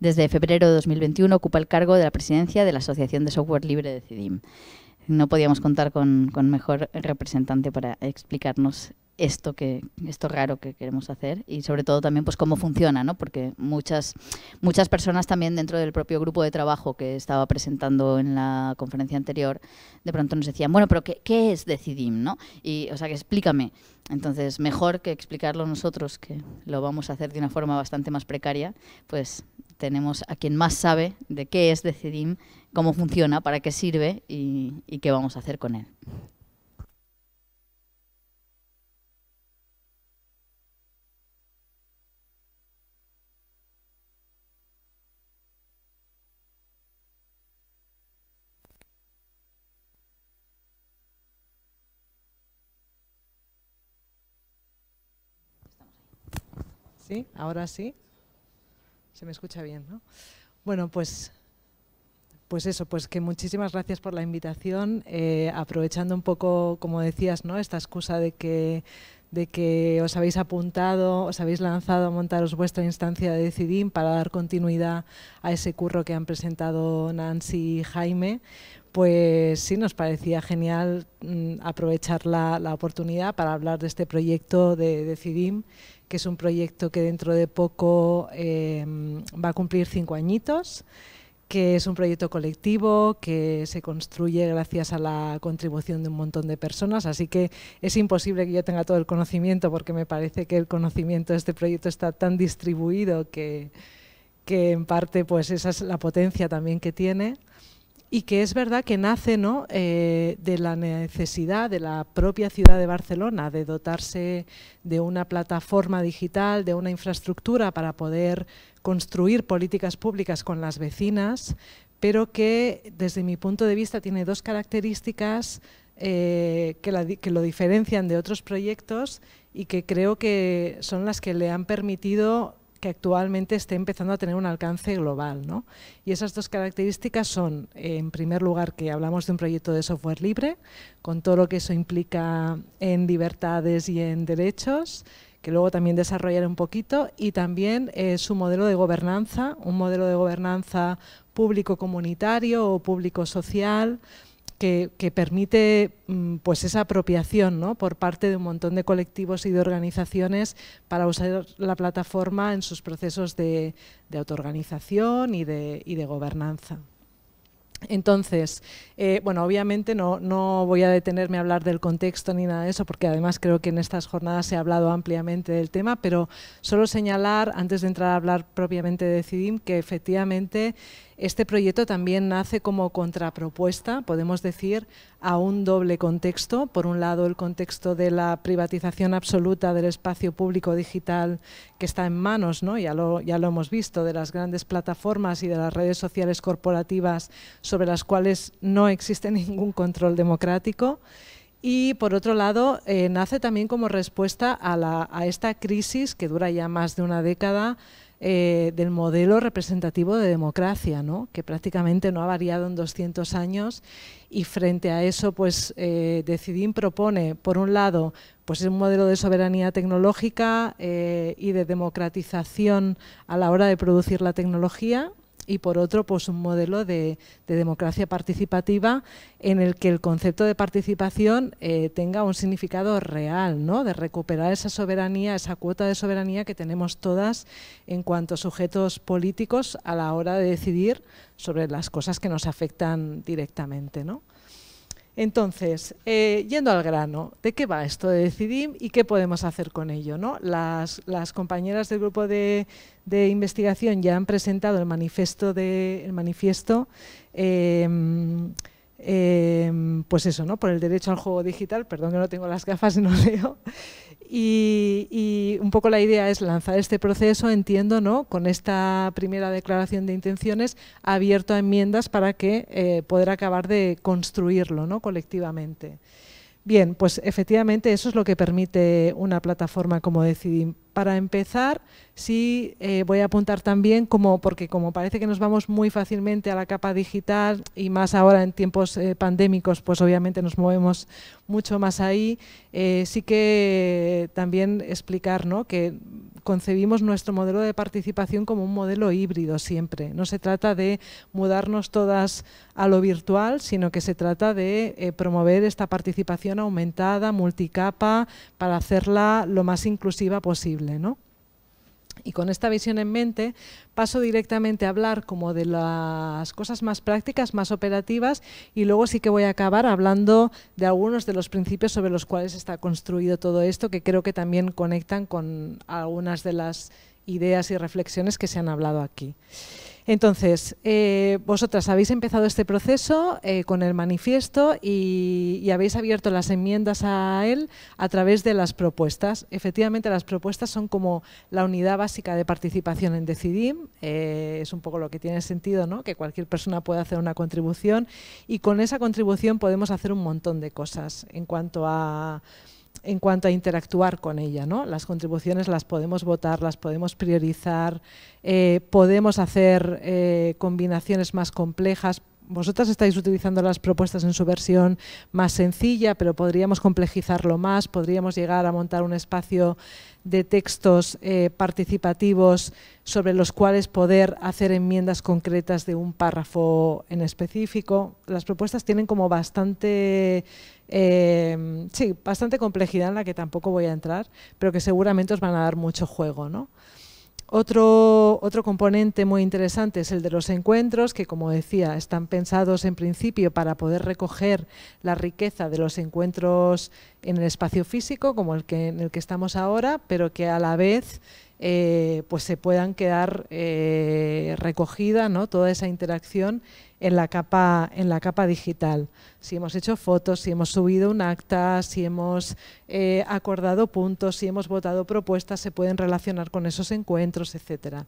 Desde febrero de 2021 ocupa el cargo de la presidencia de la Asociación de Software Libre de CIDIM. No podíamos contar con, con mejor representante para explicarnos esto que esto raro que queremos hacer y sobre todo también pues cómo funciona no porque muchas muchas personas también dentro del propio grupo de trabajo que estaba presentando en la conferencia anterior de pronto nos decían bueno pero qué, qué es decidim no y o sea que explícame entonces mejor que explicarlo nosotros que lo vamos a hacer de una forma bastante más precaria pues tenemos a quien más sabe de qué es decidim cómo funciona para qué sirve y qué vamos a hacer con él
¿Sí? ¿Ahora sí? Se me escucha bien, ¿no? Bueno, pues, pues eso, pues que muchísimas gracias por la invitación. Eh, aprovechando un poco, como decías, ¿no? Esta excusa de que de que os habéis apuntado, os habéis lanzado a montaros vuestra instancia de Decidim para dar continuidad a ese curro que han presentado Nancy y Jaime, pues sí, nos parecía genial mm, aprovechar la, la, oportunidad para hablar de este proyecto de Decidim que es un proyecto que dentro de poco em, va a cumplir cinco añitos, que es un proyecto colectivo que se construye gracias a la contribución de un montón de personas, así que es imposible que yo tenga todo el conocimiento porque me parece que el conocimiento de este proyecto está tan distribuido que, que en parte pues esa es la potencia también que tiene y que es verdad que nace ¿no? Eh, de la necesidad de la propia ciudad de Barcelona de dotarse de una plataforma digital, de una infraestructura para poder construir políticas públicas con las vecinas, pero que desde mi punto de vista tiene dos características eh, que, lo diferencian de otros proyectos y que creo que son las que le han permitido que actualmente esté empezando a tener un alcance global. Y esas dos características son, en primer lugar, que hablamos de un proyecto de software libre, con todo lo que eso implica en libertades y en derechos, que luego también desarrollaré un poquito, y también eh, su modelo de gobernanza, un modelo de gobernanza público comunitario o público social, que, permite mm, pues esa apropiación ¿no? por parte de un montón de colectivos y de organizaciones para usar la plataforma en sus procesos de, autoorganización y de, y de gobernanza. Entonces, eh, bueno, obviamente no, no, voy a detenerme a hablar del contexto ni nada de eso, porque además creo que en estas jornadas se ha hablado ampliamente del tema, pero solo señalar, antes de entrar a hablar propiamente de CIDIM, que efectivamente este proyecto también nace como contrapropuesta, podemos decir, a un doble contexto. Por un lado, el contexto de la privatización absoluta del espacio público digital que está en manos, ¿no? ya, lo, ya lo hemos visto, de las grandes plataformas y de las redes sociales corporativas sobre las cuales no existe [LAUGHS] ningún control democrático. Y por otro lado, eh, nace también como respuesta a esta crisis que dura ya más de una década eh, del modelo representativo de democracia, ¿no? que prácticamente no ha variado en 200 años y frente a eso, pues eh, Decidim propone, por un lado, pues un modelo de soberanía tecnológica eh, y de democratización a la hora de producir la tecnología, y por otro pues un modelo de, democracia participativa en el que el concepto de participación eh, tenga un significado real, ¿no? de recuperar esa soberanía, esa cuota de soberanía que tenemos todas en cuanto a sujetos políticos a la hora de decidir sobre las cosas que nos afectan directamente. ¿no? Entonces, eh, yendo al grano, ¿de qué va esto de Decidim y qué podemos hacer con ello? ¿no? Las, compañeras del grupo de, investigación ya han presentado el manifiesto, de, el manifiesto em, em, pues eso, por el derecho al juego digital, perdón que no tengo las gafas y no [LAUGHS] leo, y, un poco la idea es lanzar este proceso, entiendo, ¿no? con esta primera declaración de intenciones abierto a enmiendas para que eh, poder acabar de construirlo ¿no? colectivamente. Bien, pues efectivamente eso es lo que permite una plataforma como Decidim. Para empezar, sí eh, voy a apuntar también, como, porque como parece que nos vamos muy fácilmente a la capa digital y más ahora en tiempos eh, pandémicos, pues obviamente nos movemos mucho más ahí, eh, sí que también explicar ¿no? que concebimos nuestro modelo de participación como un modelo híbrido siempre. No se trata de mudarnos todas a lo virtual, sino que se trata de eh, promover esta participación aumentada, multicapa, para hacerla lo más inclusiva posible. ¿no? y con esta visión en mente paso directamente a hablar como de las cosas más prácticas, más operativas y luego sí que voy a acabar hablando de algunos de los principios sobre los cuales está construido todo esto que creo que también conectan con algunas de las ideas y reflexiones que se han hablado aquí. Entonces, eh, vosotras habéis empezado este proceso eh, con el manifiesto y, habéis abierto las enmiendas a él a través de las propuestas. Efectivamente, las propuestas son como la unidad básica de participación en Decidim. Eh, es un poco lo que tiene sentido, ¿no? que cualquier persona puede hacer una contribución y con esa contribución podemos hacer un montón de cosas en cuanto a en cuanto a interactuar con ella. ¿no? Las contribuciones las podemos votar, las podemos priorizar, eh, podemos hacer eh, combinaciones más complejas. Vosotras estáis utilizando las propuestas en su versión más sencilla, pero podríamos complejizarlo más, podríamos llegar a montar un espacio de textos eh, participativos sobre los cuales poder hacer enmiendas concretas de un párrafo en específico. Las propuestas tienen como bastante Em, sí, bastante complejidad en la que tampoco voy a entrar, pero que seguramente os van a dar mucho juego. ¿no? Otro, componente muy interesante es el de los encuentros, que como decía, están pensados en principio para poder recoger la riqueza de los encuentros en el espacio físico, como el en el que estamos ahora, pero que a la vez eh, pues se puedan quedar eh, recogida ¿no? toda esa interacción en la, capa, en la capa digital. Si hemos hecho fotos, si hemos subido un acta, si hemos eh, acordado puntos, si hemos votado propuestas, se pueden relacionar con esos encuentros, etcétera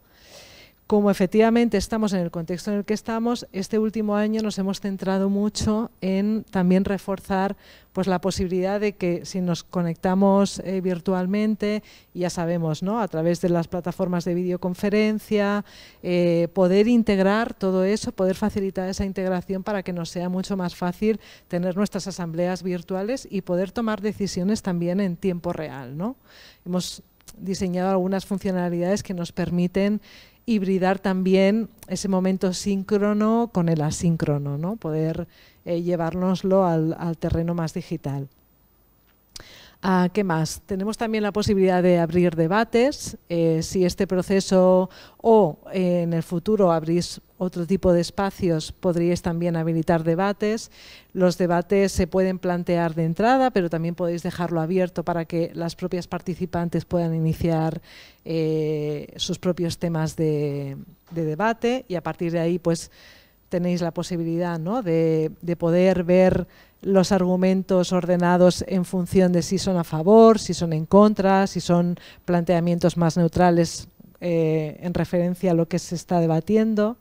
como efectivamente estamos en el contexto en el que estamos, este último año nos hemos centrado mucho en también reforzar pues, la posibilidad de que si nos conectamos eh, virtualmente, ya sabemos, ¿no? a través de las plataformas de videoconferencia, eh, poder integrar todo eso, poder facilitar esa integración para que nos sea mucho más fácil tener nuestras asambleas virtuales y poder tomar decisiones también en tiempo real. ¿no? Hemos diseñado algunas funcionalidades que nos permiten hibridar también ese momento síncrono con el asíncrono, ¿no? poder eh, llevárnoslo al terreno más digital. Ah, ¿Qué más? Tenemos también la posibilidad de abrir debates, eh, si este proceso o eh, en el futuro abrís otro tipo de espacios, podríais también habilitar debates. Los debates se pueden plantear de entrada, pero también podéis dejarlo abierto para que las propias participantes puedan iniciar eh, sus propios temas de, de debate y a partir de ahí, pues, tenéis la posibilidad de, poder ver los argumentos ordenados en función de si son a favor, si son en contra, si son planteamientos más neutrales eh, en referencia a lo que se está debatiendo.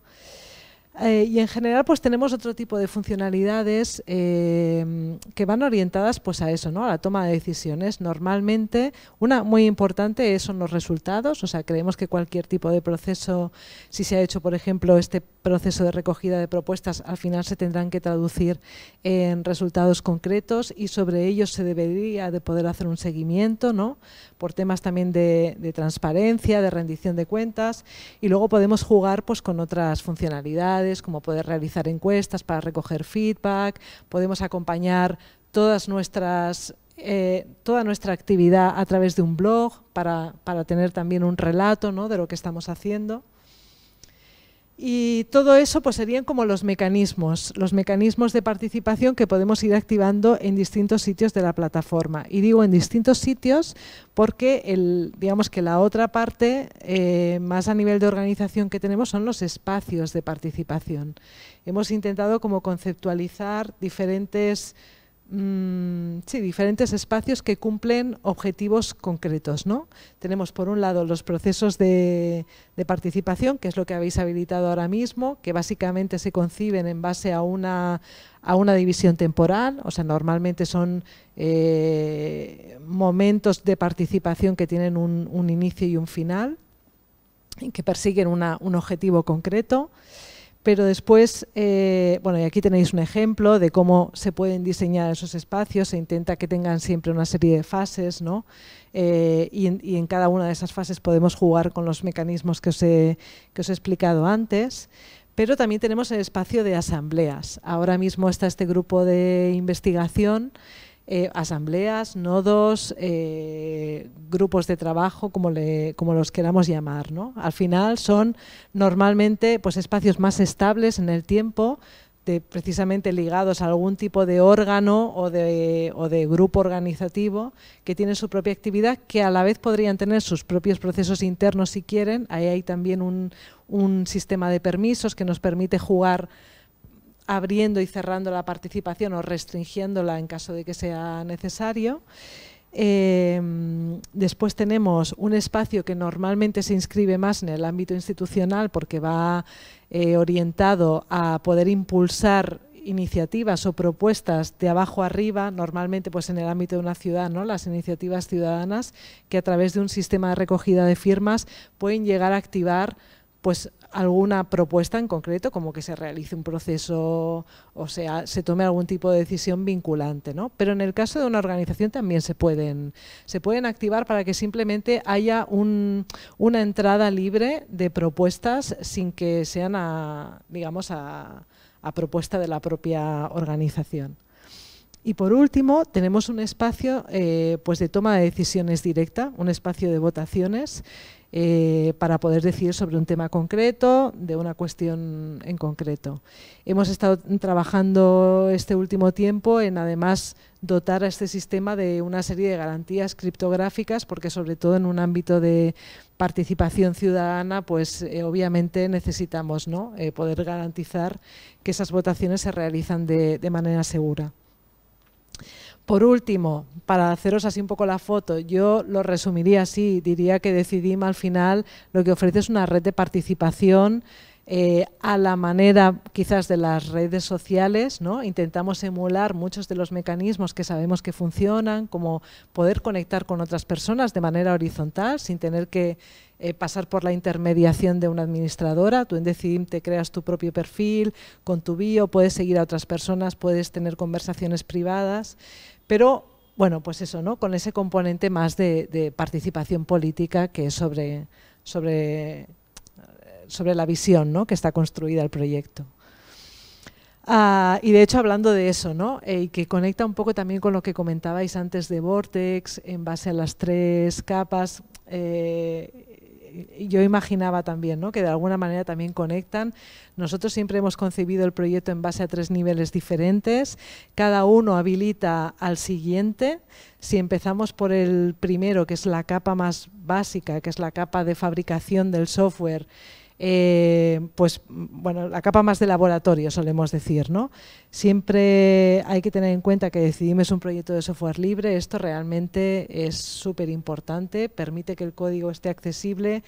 Eh, y en general, pues tenemos otro tipo de funcionalidades eh, que van orientadas pues a eso, ¿no? A la toma de decisiones. Normalmente, una muy importante son los resultados. O sea, creemos que cualquier tipo de proceso, si se ha hecho, por ejemplo, este proceso de recogida de propuestas, al final se tendrán que traducir en resultados concretos y sobre ellos se debería de poder hacer un seguimiento, ¿no? Por temas también de, de transparencia, de rendición de cuentas. Y luego podemos jugar pues con otras funcionalidades como poder realizar encuestas para recoger feedback, podemos acompañar todas nuestras eh, toda nuestra actividad a través de un blog para, para tener también un relato ¿no? de lo que estamos haciendo. Y todo eso pues, serían como los mecanismos, los mecanismos de participación que podemos ir activando en distintos sitios de la plataforma. Y digo en distintos sitios porque el, digamos que la otra parte, eh, más a nivel de organización que tenemos, son los espacios de participación. Hemos intentado como conceptualizar diferentes Mm, sí, diferentes espacios que cumplen objetivos concretos. ¿no? Tenemos por un lado los procesos de, participación, que es lo que habéis habilitado ahora mismo, que básicamente se conciben en base a una, a una división temporal, o sea, normalmente son eh, momentos de participación que tienen un, un, inicio y un final, que persiguen una, un objetivo concreto pero después, eh, bueno, y aquí tenéis un ejemplo de cómo se pueden diseñar esos espacios, se intenta que tengan siempre una serie de fases, ¿no? Eh, y, en, y, en, cada una de esas fases podemos jugar con los mecanismos que os he, que os he explicado antes. Pero también tenemos el espacio de asambleas. Ahora mismo está este grupo de investigación eh, asambleas, nodos, eh, grupos de trabajo, como, le, como los queramos llamar. ¿no? Al final son normalmente pues, espacios más estables en el tiempo, de, precisamente ligados a algún tipo de órgano o de, grupo organizativo que tiene su propia actividad, que a la vez podrían tener sus propios procesos internos si quieren. Ahí hay también un, un sistema de permisos que nos permite jugar abriendo y cerrando la participación o restringiéndola en caso de que sea necesario. Eh, después tenemos un espacio que normalmente se inscribe más en el ámbito institucional porque va eh, orientado a poder impulsar iniciativas o propuestas de abajo arriba, normalmente pues en el ámbito de una ciudad, ¿no? las iniciativas ciudadanas que a través de un sistema de recogida de firmas pueden llegar a activar pues alguna propuesta en concreto, como que se realice un proceso o sea, se tome algún tipo de decisión vinculante, ¿no? Pero en el caso de una organización también se pueden, se pueden activar para que simplemente haya una entrada libre de propuestas sin que sean a, digamos, a, propuesta de la propia organización. Y por último, tenemos un espacio eh, pues de toma de decisiones directa, un espacio de votaciones eh, para poder decir sobre un tema concreto, de una cuestión en concreto. Hemos estado trabajando este último tiempo en además dotar a este sistema de una serie de garantías criptográficas, porque sobre todo en un ámbito de participación ciudadana, pues eh, obviamente necesitamos ¿no? Eh, poder garantizar que esas votaciones se realizan de manera segura. Por último, para haceros así un poco la foto, yo lo resumiría así, diría que Decidim al final lo que ofrece es una red de participación eh, a la manera quizás de las redes sociales, ¿no? intentamos emular muchos de los mecanismos que sabemos que funcionan, como poder conectar con otras personas de manera horizontal sin tener que eh, pasar por la intermediación de una administradora. Tú en Decidim te creas tu propio perfil, con tu bio, puedes seguir a otras personas, puedes tener conversaciones privadas, pero bueno, pues eso, ¿no? Con ese componente más de, participación política que es sobre, sobre, sobre la visión que está construida el proyecto. Ah, y de hecho, hablando de eso, ¿no? Eh, y que conecta un poco también con lo que comentabais antes de Vortex, en base a las tres capas, eh, eh, yo imaginaba también, ¿no? que de alguna manera también conectan. Nosotros siempre hemos concebido el proyecto en base a tres niveles diferentes, cada uno habilita al siguiente. Si empezamos por el primero, que es la capa más básica, que es la capa de fabricación del software, eh, pues bueno, la capa más de laboratorio solemos decir, ¿no? Siempre hay que tener en cuenta que decidimos un proyecto de software libre, esto realmente es súper importante, permite que el código esté accesible,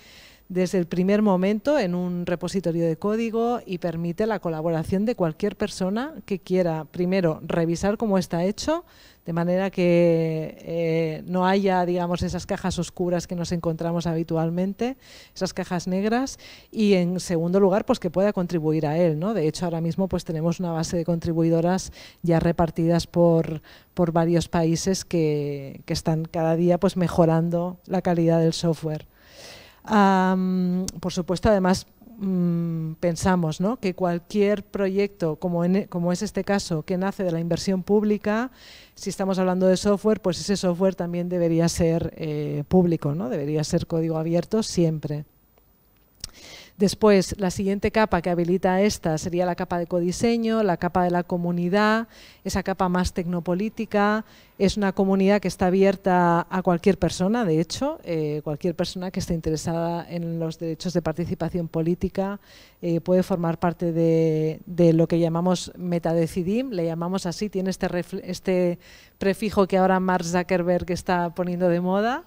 desde el primer momento en un repositorio de código y permite la colaboración de cualquier persona que quiera, primero, revisar cómo está hecho, de manera que eh, no haya, digamos, esas cajas oscuras que nos encontramos habitualmente, esas cajas negras, y en segundo lugar, pues que pueda contribuir a él, De hecho, ahora mismo pues tenemos una base de contribuidoras ya repartidas por, varios países que, que están cada día pues mejorando la calidad del software por supuesto, además mm, pensamos ¿no? que cualquier proyecto, e, como, es este caso, que nace de la inversión pública, si estamos hablando de software, pues ese software también debería ser eh, público, ¿no? debería ser código abierto siempre. Después, la siguiente capa que habilita esta sería la capa de codiseño, la capa de la comunidad, esa capa más tecnopolítica. Es una comunidad que está abierta a cualquier persona, de hecho, eh, cualquier persona que esté interesada en los derechos de participación política eh, puede formar parte de, lo que llamamos metadecidim, le llamamos así, tiene este, este prefijo que ahora Mark Zuckerberg está poniendo de moda.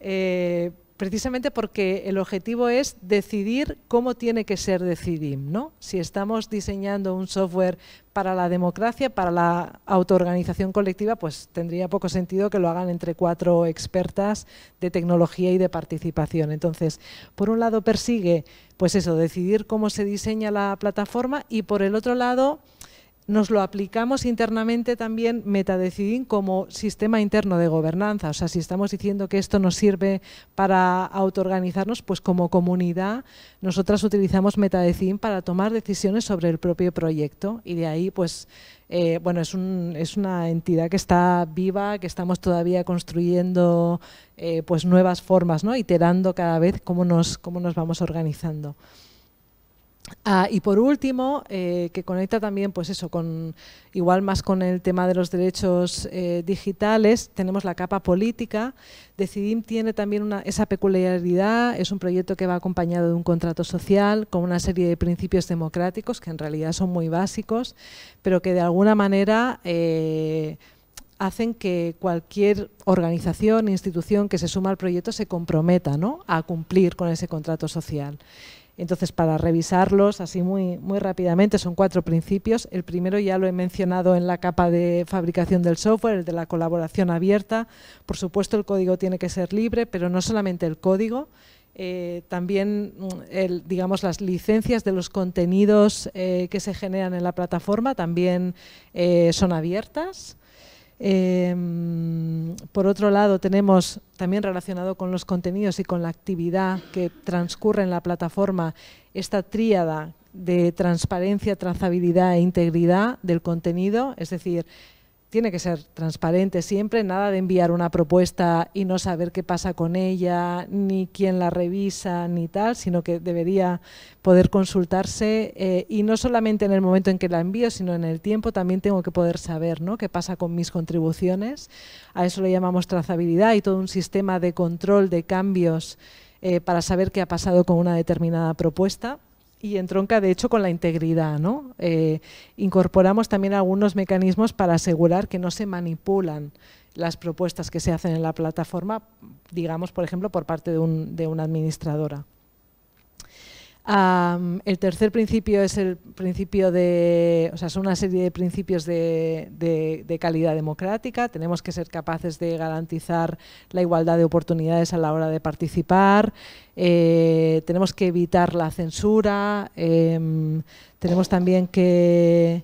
Eh, precisamente porque el objetivo es decidir cómo tiene que ser Decidim, ¿no? Si estamos diseñando un software para la democracia, para la autoorganización colectiva, pues tendría poco sentido que lo hagan entre cuatro expertas de tecnología y de participación. Entonces, por un lado persigue, pues eso, decidir cómo se diseña la plataforma y por el otro lado nos lo aplicamos internamente también Metadecidin como sistema interno de gobernanza. O sea, si estamos diciendo que esto nos sirve para autoorganizarnos, pues como comunidad nosotras utilizamos Metadecidin para tomar decisiones sobre el propio proyecto y de ahí pues eh, bueno, es, una entidad que está viva, que estamos todavía construyendo eh, pues nuevas formas, ¿no? iterando cada vez cómo nos, cómo nos vamos organizando. Ah, y por último, eh, que conecta también, pues eso, con igual más con el tema de los derechos eh, digitales, tenemos la capa política. Decidim tiene también esa peculiaridad, es un proyecto que va acompañado de un contrato social con una serie de principios democráticos que en realidad son muy básicos, pero que de alguna manera eh, hacen que cualquier organización, institución que se suma al proyecto se comprometa ¿no? a cumplir con ese contrato social. Entonces, para revisarlos así muy, muy rápidamente, son cuatro principios. El primero ya lo he mencionado en la capa de fabricación del software, el de la colaboración abierta. Por supuesto, el código tiene que ser libre, pero no solamente el código, eh, también mm, digamos, las licencias de los contenidos eh, que se generan en la plataforma también eh, son abiertas. Em, por otro lado, tenemos también relacionado con los contenidos y con la actividad que transcurre en la plataforma esta tríada de transparencia, trazabilidad e integridad del contenido, es decir, tiene que ser transparente siempre, nada de enviar una propuesta y no saber qué pasa con ella, ni quién la revisa, ni tal, sino que debería poder consultarse eh, y no solamente en el momento en que la envío, sino en el tiempo también tengo que poder saber qué pasa con mis contribuciones. A eso le llamamos trazabilidad y todo un sistema de control de cambios eh, para saber qué ha pasado con una determinada propuesta y entronca de hecho con la integridad. ¿no? Eh, incorporamos también algunos mecanismos para asegurar que no se manipulan las propuestas que se hacen en la plataforma, digamos, por ejemplo, por parte de una administradora el tercer principio es el principio de, o sea, son una serie de principios de, calidad democrática. Tenemos que ser capaces de garantizar la igualdad de oportunidades a la hora de participar. Eh, tenemos que evitar la censura. Em, tenemos también que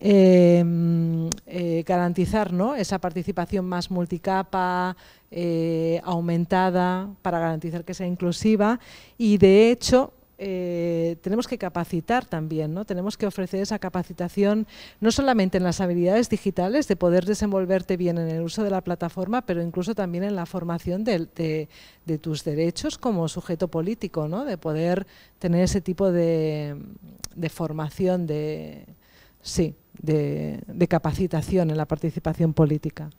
em, eh, garantizar esa participación más multicapa, eh, aumentada, para garantizar que sea inclusiva. Y de hecho, eh, tenemos que capacitar también, ¿no? Tenemos que ofrecer esa capacitación no solamente en las habilidades digitales, de poder desenvolverte bien en el uso de la plataforma, pero incluso también en la formación de, tus derechos como sujeto político, ¿no? De poder tener ese tipo de, de formación, de, sí, de capacitación en la participación política.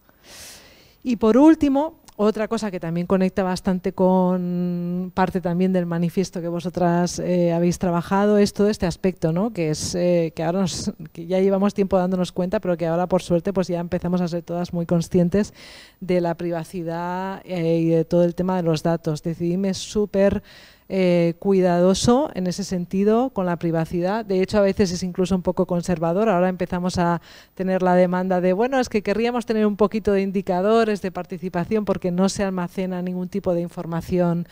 Y por último, otra cosa que también conecta bastante con parte también del manifiesto que vosotras eh, habéis trabajado es todo este aspecto, ¿no? Que es eh, que ahora nos, que ya llevamos tiempo dándonos cuenta, pero que ahora por suerte pues ya empezamos a ser todas muy conscientes de la privacidad eh, y de todo el tema de los datos. Decidíme súper eh, cuidadoso en ese sentido con la privacidad. De hecho, a veces es incluso un poco conservador. Ahora empezamos a tener la demanda de, bueno, es que querríamos tener un poquito de indicadores de participación porque no se almacena ningún tipo de información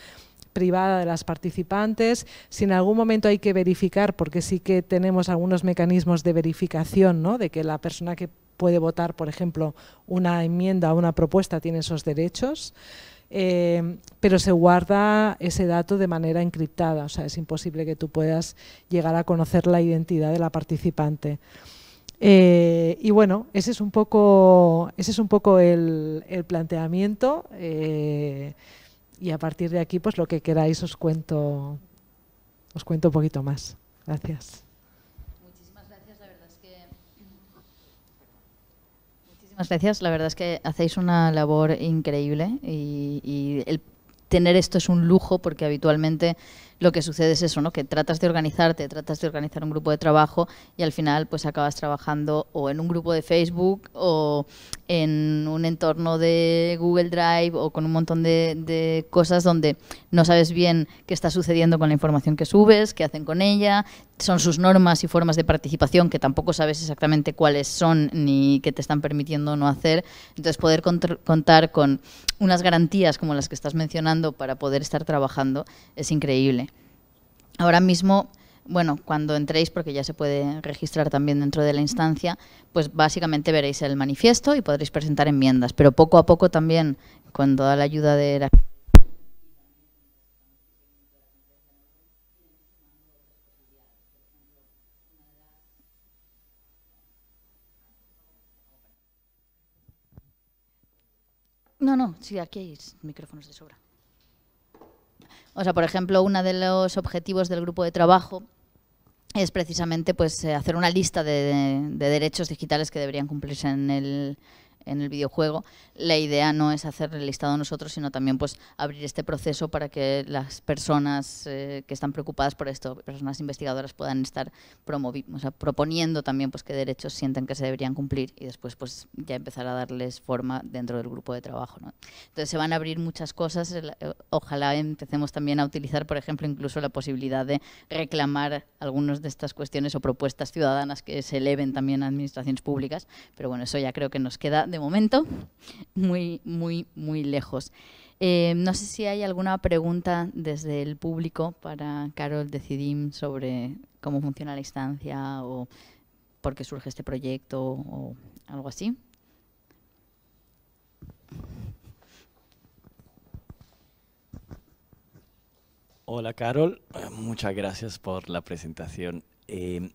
privada de las participantes, si en algún momento hay que verificar, porque sí que tenemos algunos mecanismos de verificación, ¿no? de que la persona que puede votar, por ejemplo, una enmienda o una propuesta tiene esos derechos. Eh, pero se guarda ese dato de manera encriptada, o sea, es imposible que tú puedas llegar a conocer la identidad de la participante. Eh, y bueno, ese es un poco, ese es un poco el, planteamiento eh, y a partir de aquí, pues lo que queráis os cuento, os cuento un poquito más. Gracias.
Muchas gracias. La verdad es que hacéis una labor increíble y, y el tener esto es un lujo porque habitualmente lo que sucede es eso, ¿no? Que tratas de organizarte, tratas de organizar un grupo de trabajo y al final pues acabas trabajando o en un grupo de Facebook o en un entorno de Google Drive o con un montón de, cosas donde no sabes bien qué está sucediendo con la información que subes, qué hacen con ella, son sus normas y formas de participación que tampoco sabes exactamente cuáles son ni qué te están permitiendo o no hacer. Entonces poder contar con unas garantías como las que estás mencionando para poder estar trabajando es increíble. Ahora mismo, bueno, cuando entréis, porque ya se puede registrar también dentro de la instancia, pues básicamente veréis el manifiesto y podréis presentar enmiendas, pero poco a poco también, con toda la ayuda de la... No, no, sí, aquí hay micrófonos de sobra. O sea, por ejemplo, uno de los objetivos del grupo de trabajo es precisamente pues eh, hacer una lista de, de derechos digitales que deberían cumplirse en el, en el videojuego, la idea no es hacer el listado nosotros, sino también pues abrir este proceso para que las personas eh, que están preocupadas por esto, personas investigadoras puedan estar o sea, proponiendo también pues qué derechos sienten que se deberían cumplir y después pues ya empezar a darles forma dentro del grupo de trabajo. Entonces se van a abrir muchas cosas, eh, ojalá empecemos también a utilizar, por ejemplo, incluso la posibilidad de reclamar algunas de estas cuestiones o propuestas ciudadanas que se eleven también a administraciones públicas, pero bueno, eso ya creo que nos queda momento, muy, muy, muy lejos. Eh, no sé si hay alguna pregunta desde el público para Carol Decidim sobre cómo funciona la instancia o por qué surge este proyecto o algo así.
Hola Carol, muchas gracias por la presentación. Eh,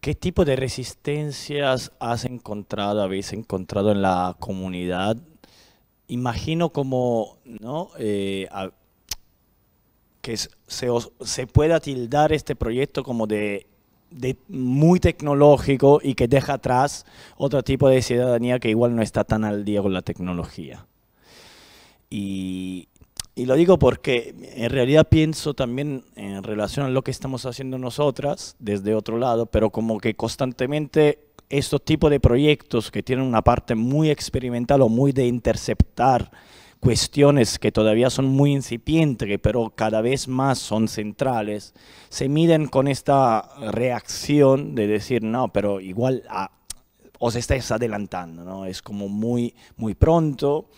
¿Qué tipo de resistencias has encontrado, habéis encontrado en la comunidad? Imagino como, ¿no? Eh, que se, pueda tildar este proyecto como de de muy tecnológico y que deja atrás otro tipo de ciudadanía que igual no está tan al día con la tecnología. Y y lo digo porque en realidad pienso también en relación a lo que estamos haciendo nosotras desde otro lado, pero como que constantemente estos tipos de proyectos que tienen una parte muy experimental o muy de interceptar cuestiones que todavía son muy incipientes, pero cada vez más son centrales, se miden con esta reacción de decir, no, pero igual a, ah, os estáis adelantando, ¿no? es como muy, muy pronto,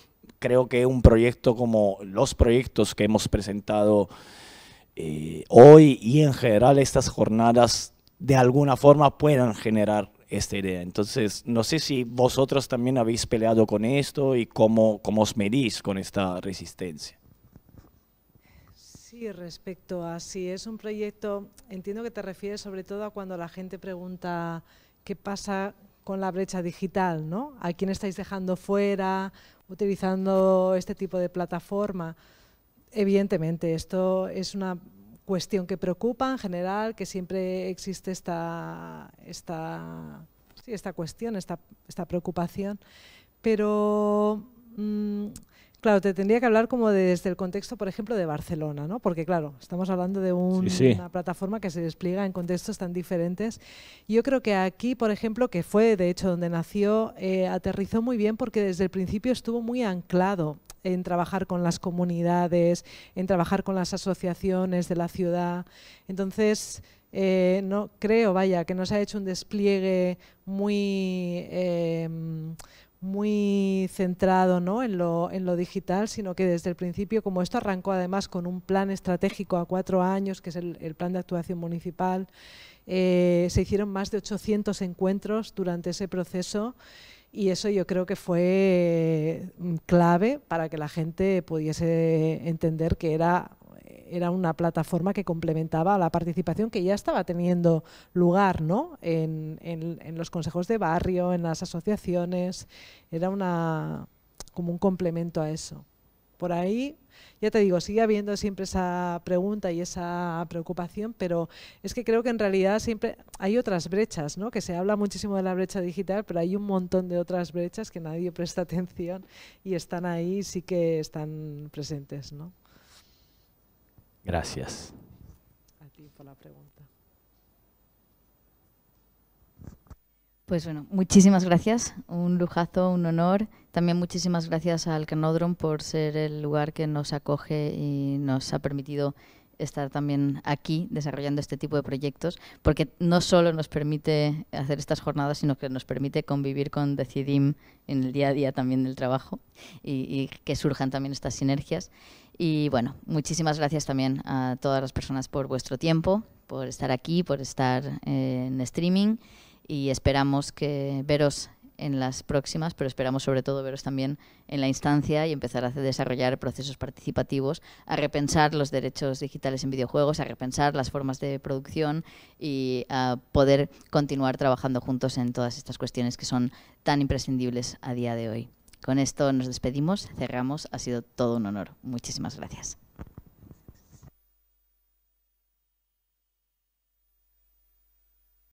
creo que un proyecto como los proyectos que hemos presentado eh, hoy y en general estas jornadas de alguna forma puedan generar esta idea. Entonces, no sé si vosotros también habéis peleado con esto y cómo, cómo os medís con esta resistencia.
Sí, respecto a si es un proyecto, entiendo que te refieres sobre todo a cuando la gente pregunta qué pasa con la brecha digital, ¿no? ¿A quién estáis dejando fuera utilizando este tipo de plataforma? Evidentemente, esto es una cuestión que preocupa en general, que siempre existe esta, esta, sí, esta cuestión, esta, esta preocupación, pero mm, Claro, te tendría que hablar como desde el contexto, por ejemplo, de Barcelona, ¿no? Porque claro, estamos hablando de una plataforma que se despliega en contextos tan diferentes. Yo creo que aquí, por ejemplo, que fue de hecho donde nació, eh, aterrizó muy bien porque desde el principio estuvo muy anclado en trabajar con las comunidades, en trabajar con las asociaciones de la ciudad. Entonces, eh, no creo, vaya, que nos ha hecho un despliegue muy, eh, muy centrado ¿no? en, lo, digital, sino que desde el principio, como esto arrancó además con un plan estratégico a cuatro años, que es el, plan de actuación municipal, eh, se hicieron más de 800 encuentros durante ese proceso y eso yo creo que fue eh, clave para que la gente pudiese entender que era era una plataforma que complementaba la participación que ya estaba teniendo lugar en, los consejos de barrio, en las asociaciones, era una, como un complemento a eso. Por ahí, ya te digo, sigue habiendo siempre esa pregunta y esa preocupación, pero es que creo que en realidad siempre hay otras brechas, ¿no? Que se habla muchísimo de la brecha digital, pero hay un montón de otras brechas que nadie presta [LAUGHS] atención y están ahí, sí que están presentes, ¿no?
Gracias.
Pues bueno, muchísimas gracias, un lujazo, un honor. También muchísimas gracias al Canódromo por ser el lugar que nos acoge y nos ha permitido estar también aquí desarrollando este tipo de proyectos, porque no solo nos permite hacer estas jornadas, sino que nos permite convivir con Decidim en el día a día también del trabajo y que surjan también estas sinergias. Y bueno, muchísimas gracias también a todas las personas por vuestro tiempo, por estar aquí, por estar eh, en streaming y esperamos que veros en las próximas, pero esperamos sobre todo veros también en la instancia y empezar a desarrollar procesos participativos, a repensar los derechos digitales en videojuegos, a repensar las formas de producción y a poder continuar trabajando juntos en todas estas cuestiones que son tan imprescindibles a día de hoy. Con esto nos despedimos, cerramos, ha sido todo un honor. Muchísimas gracias.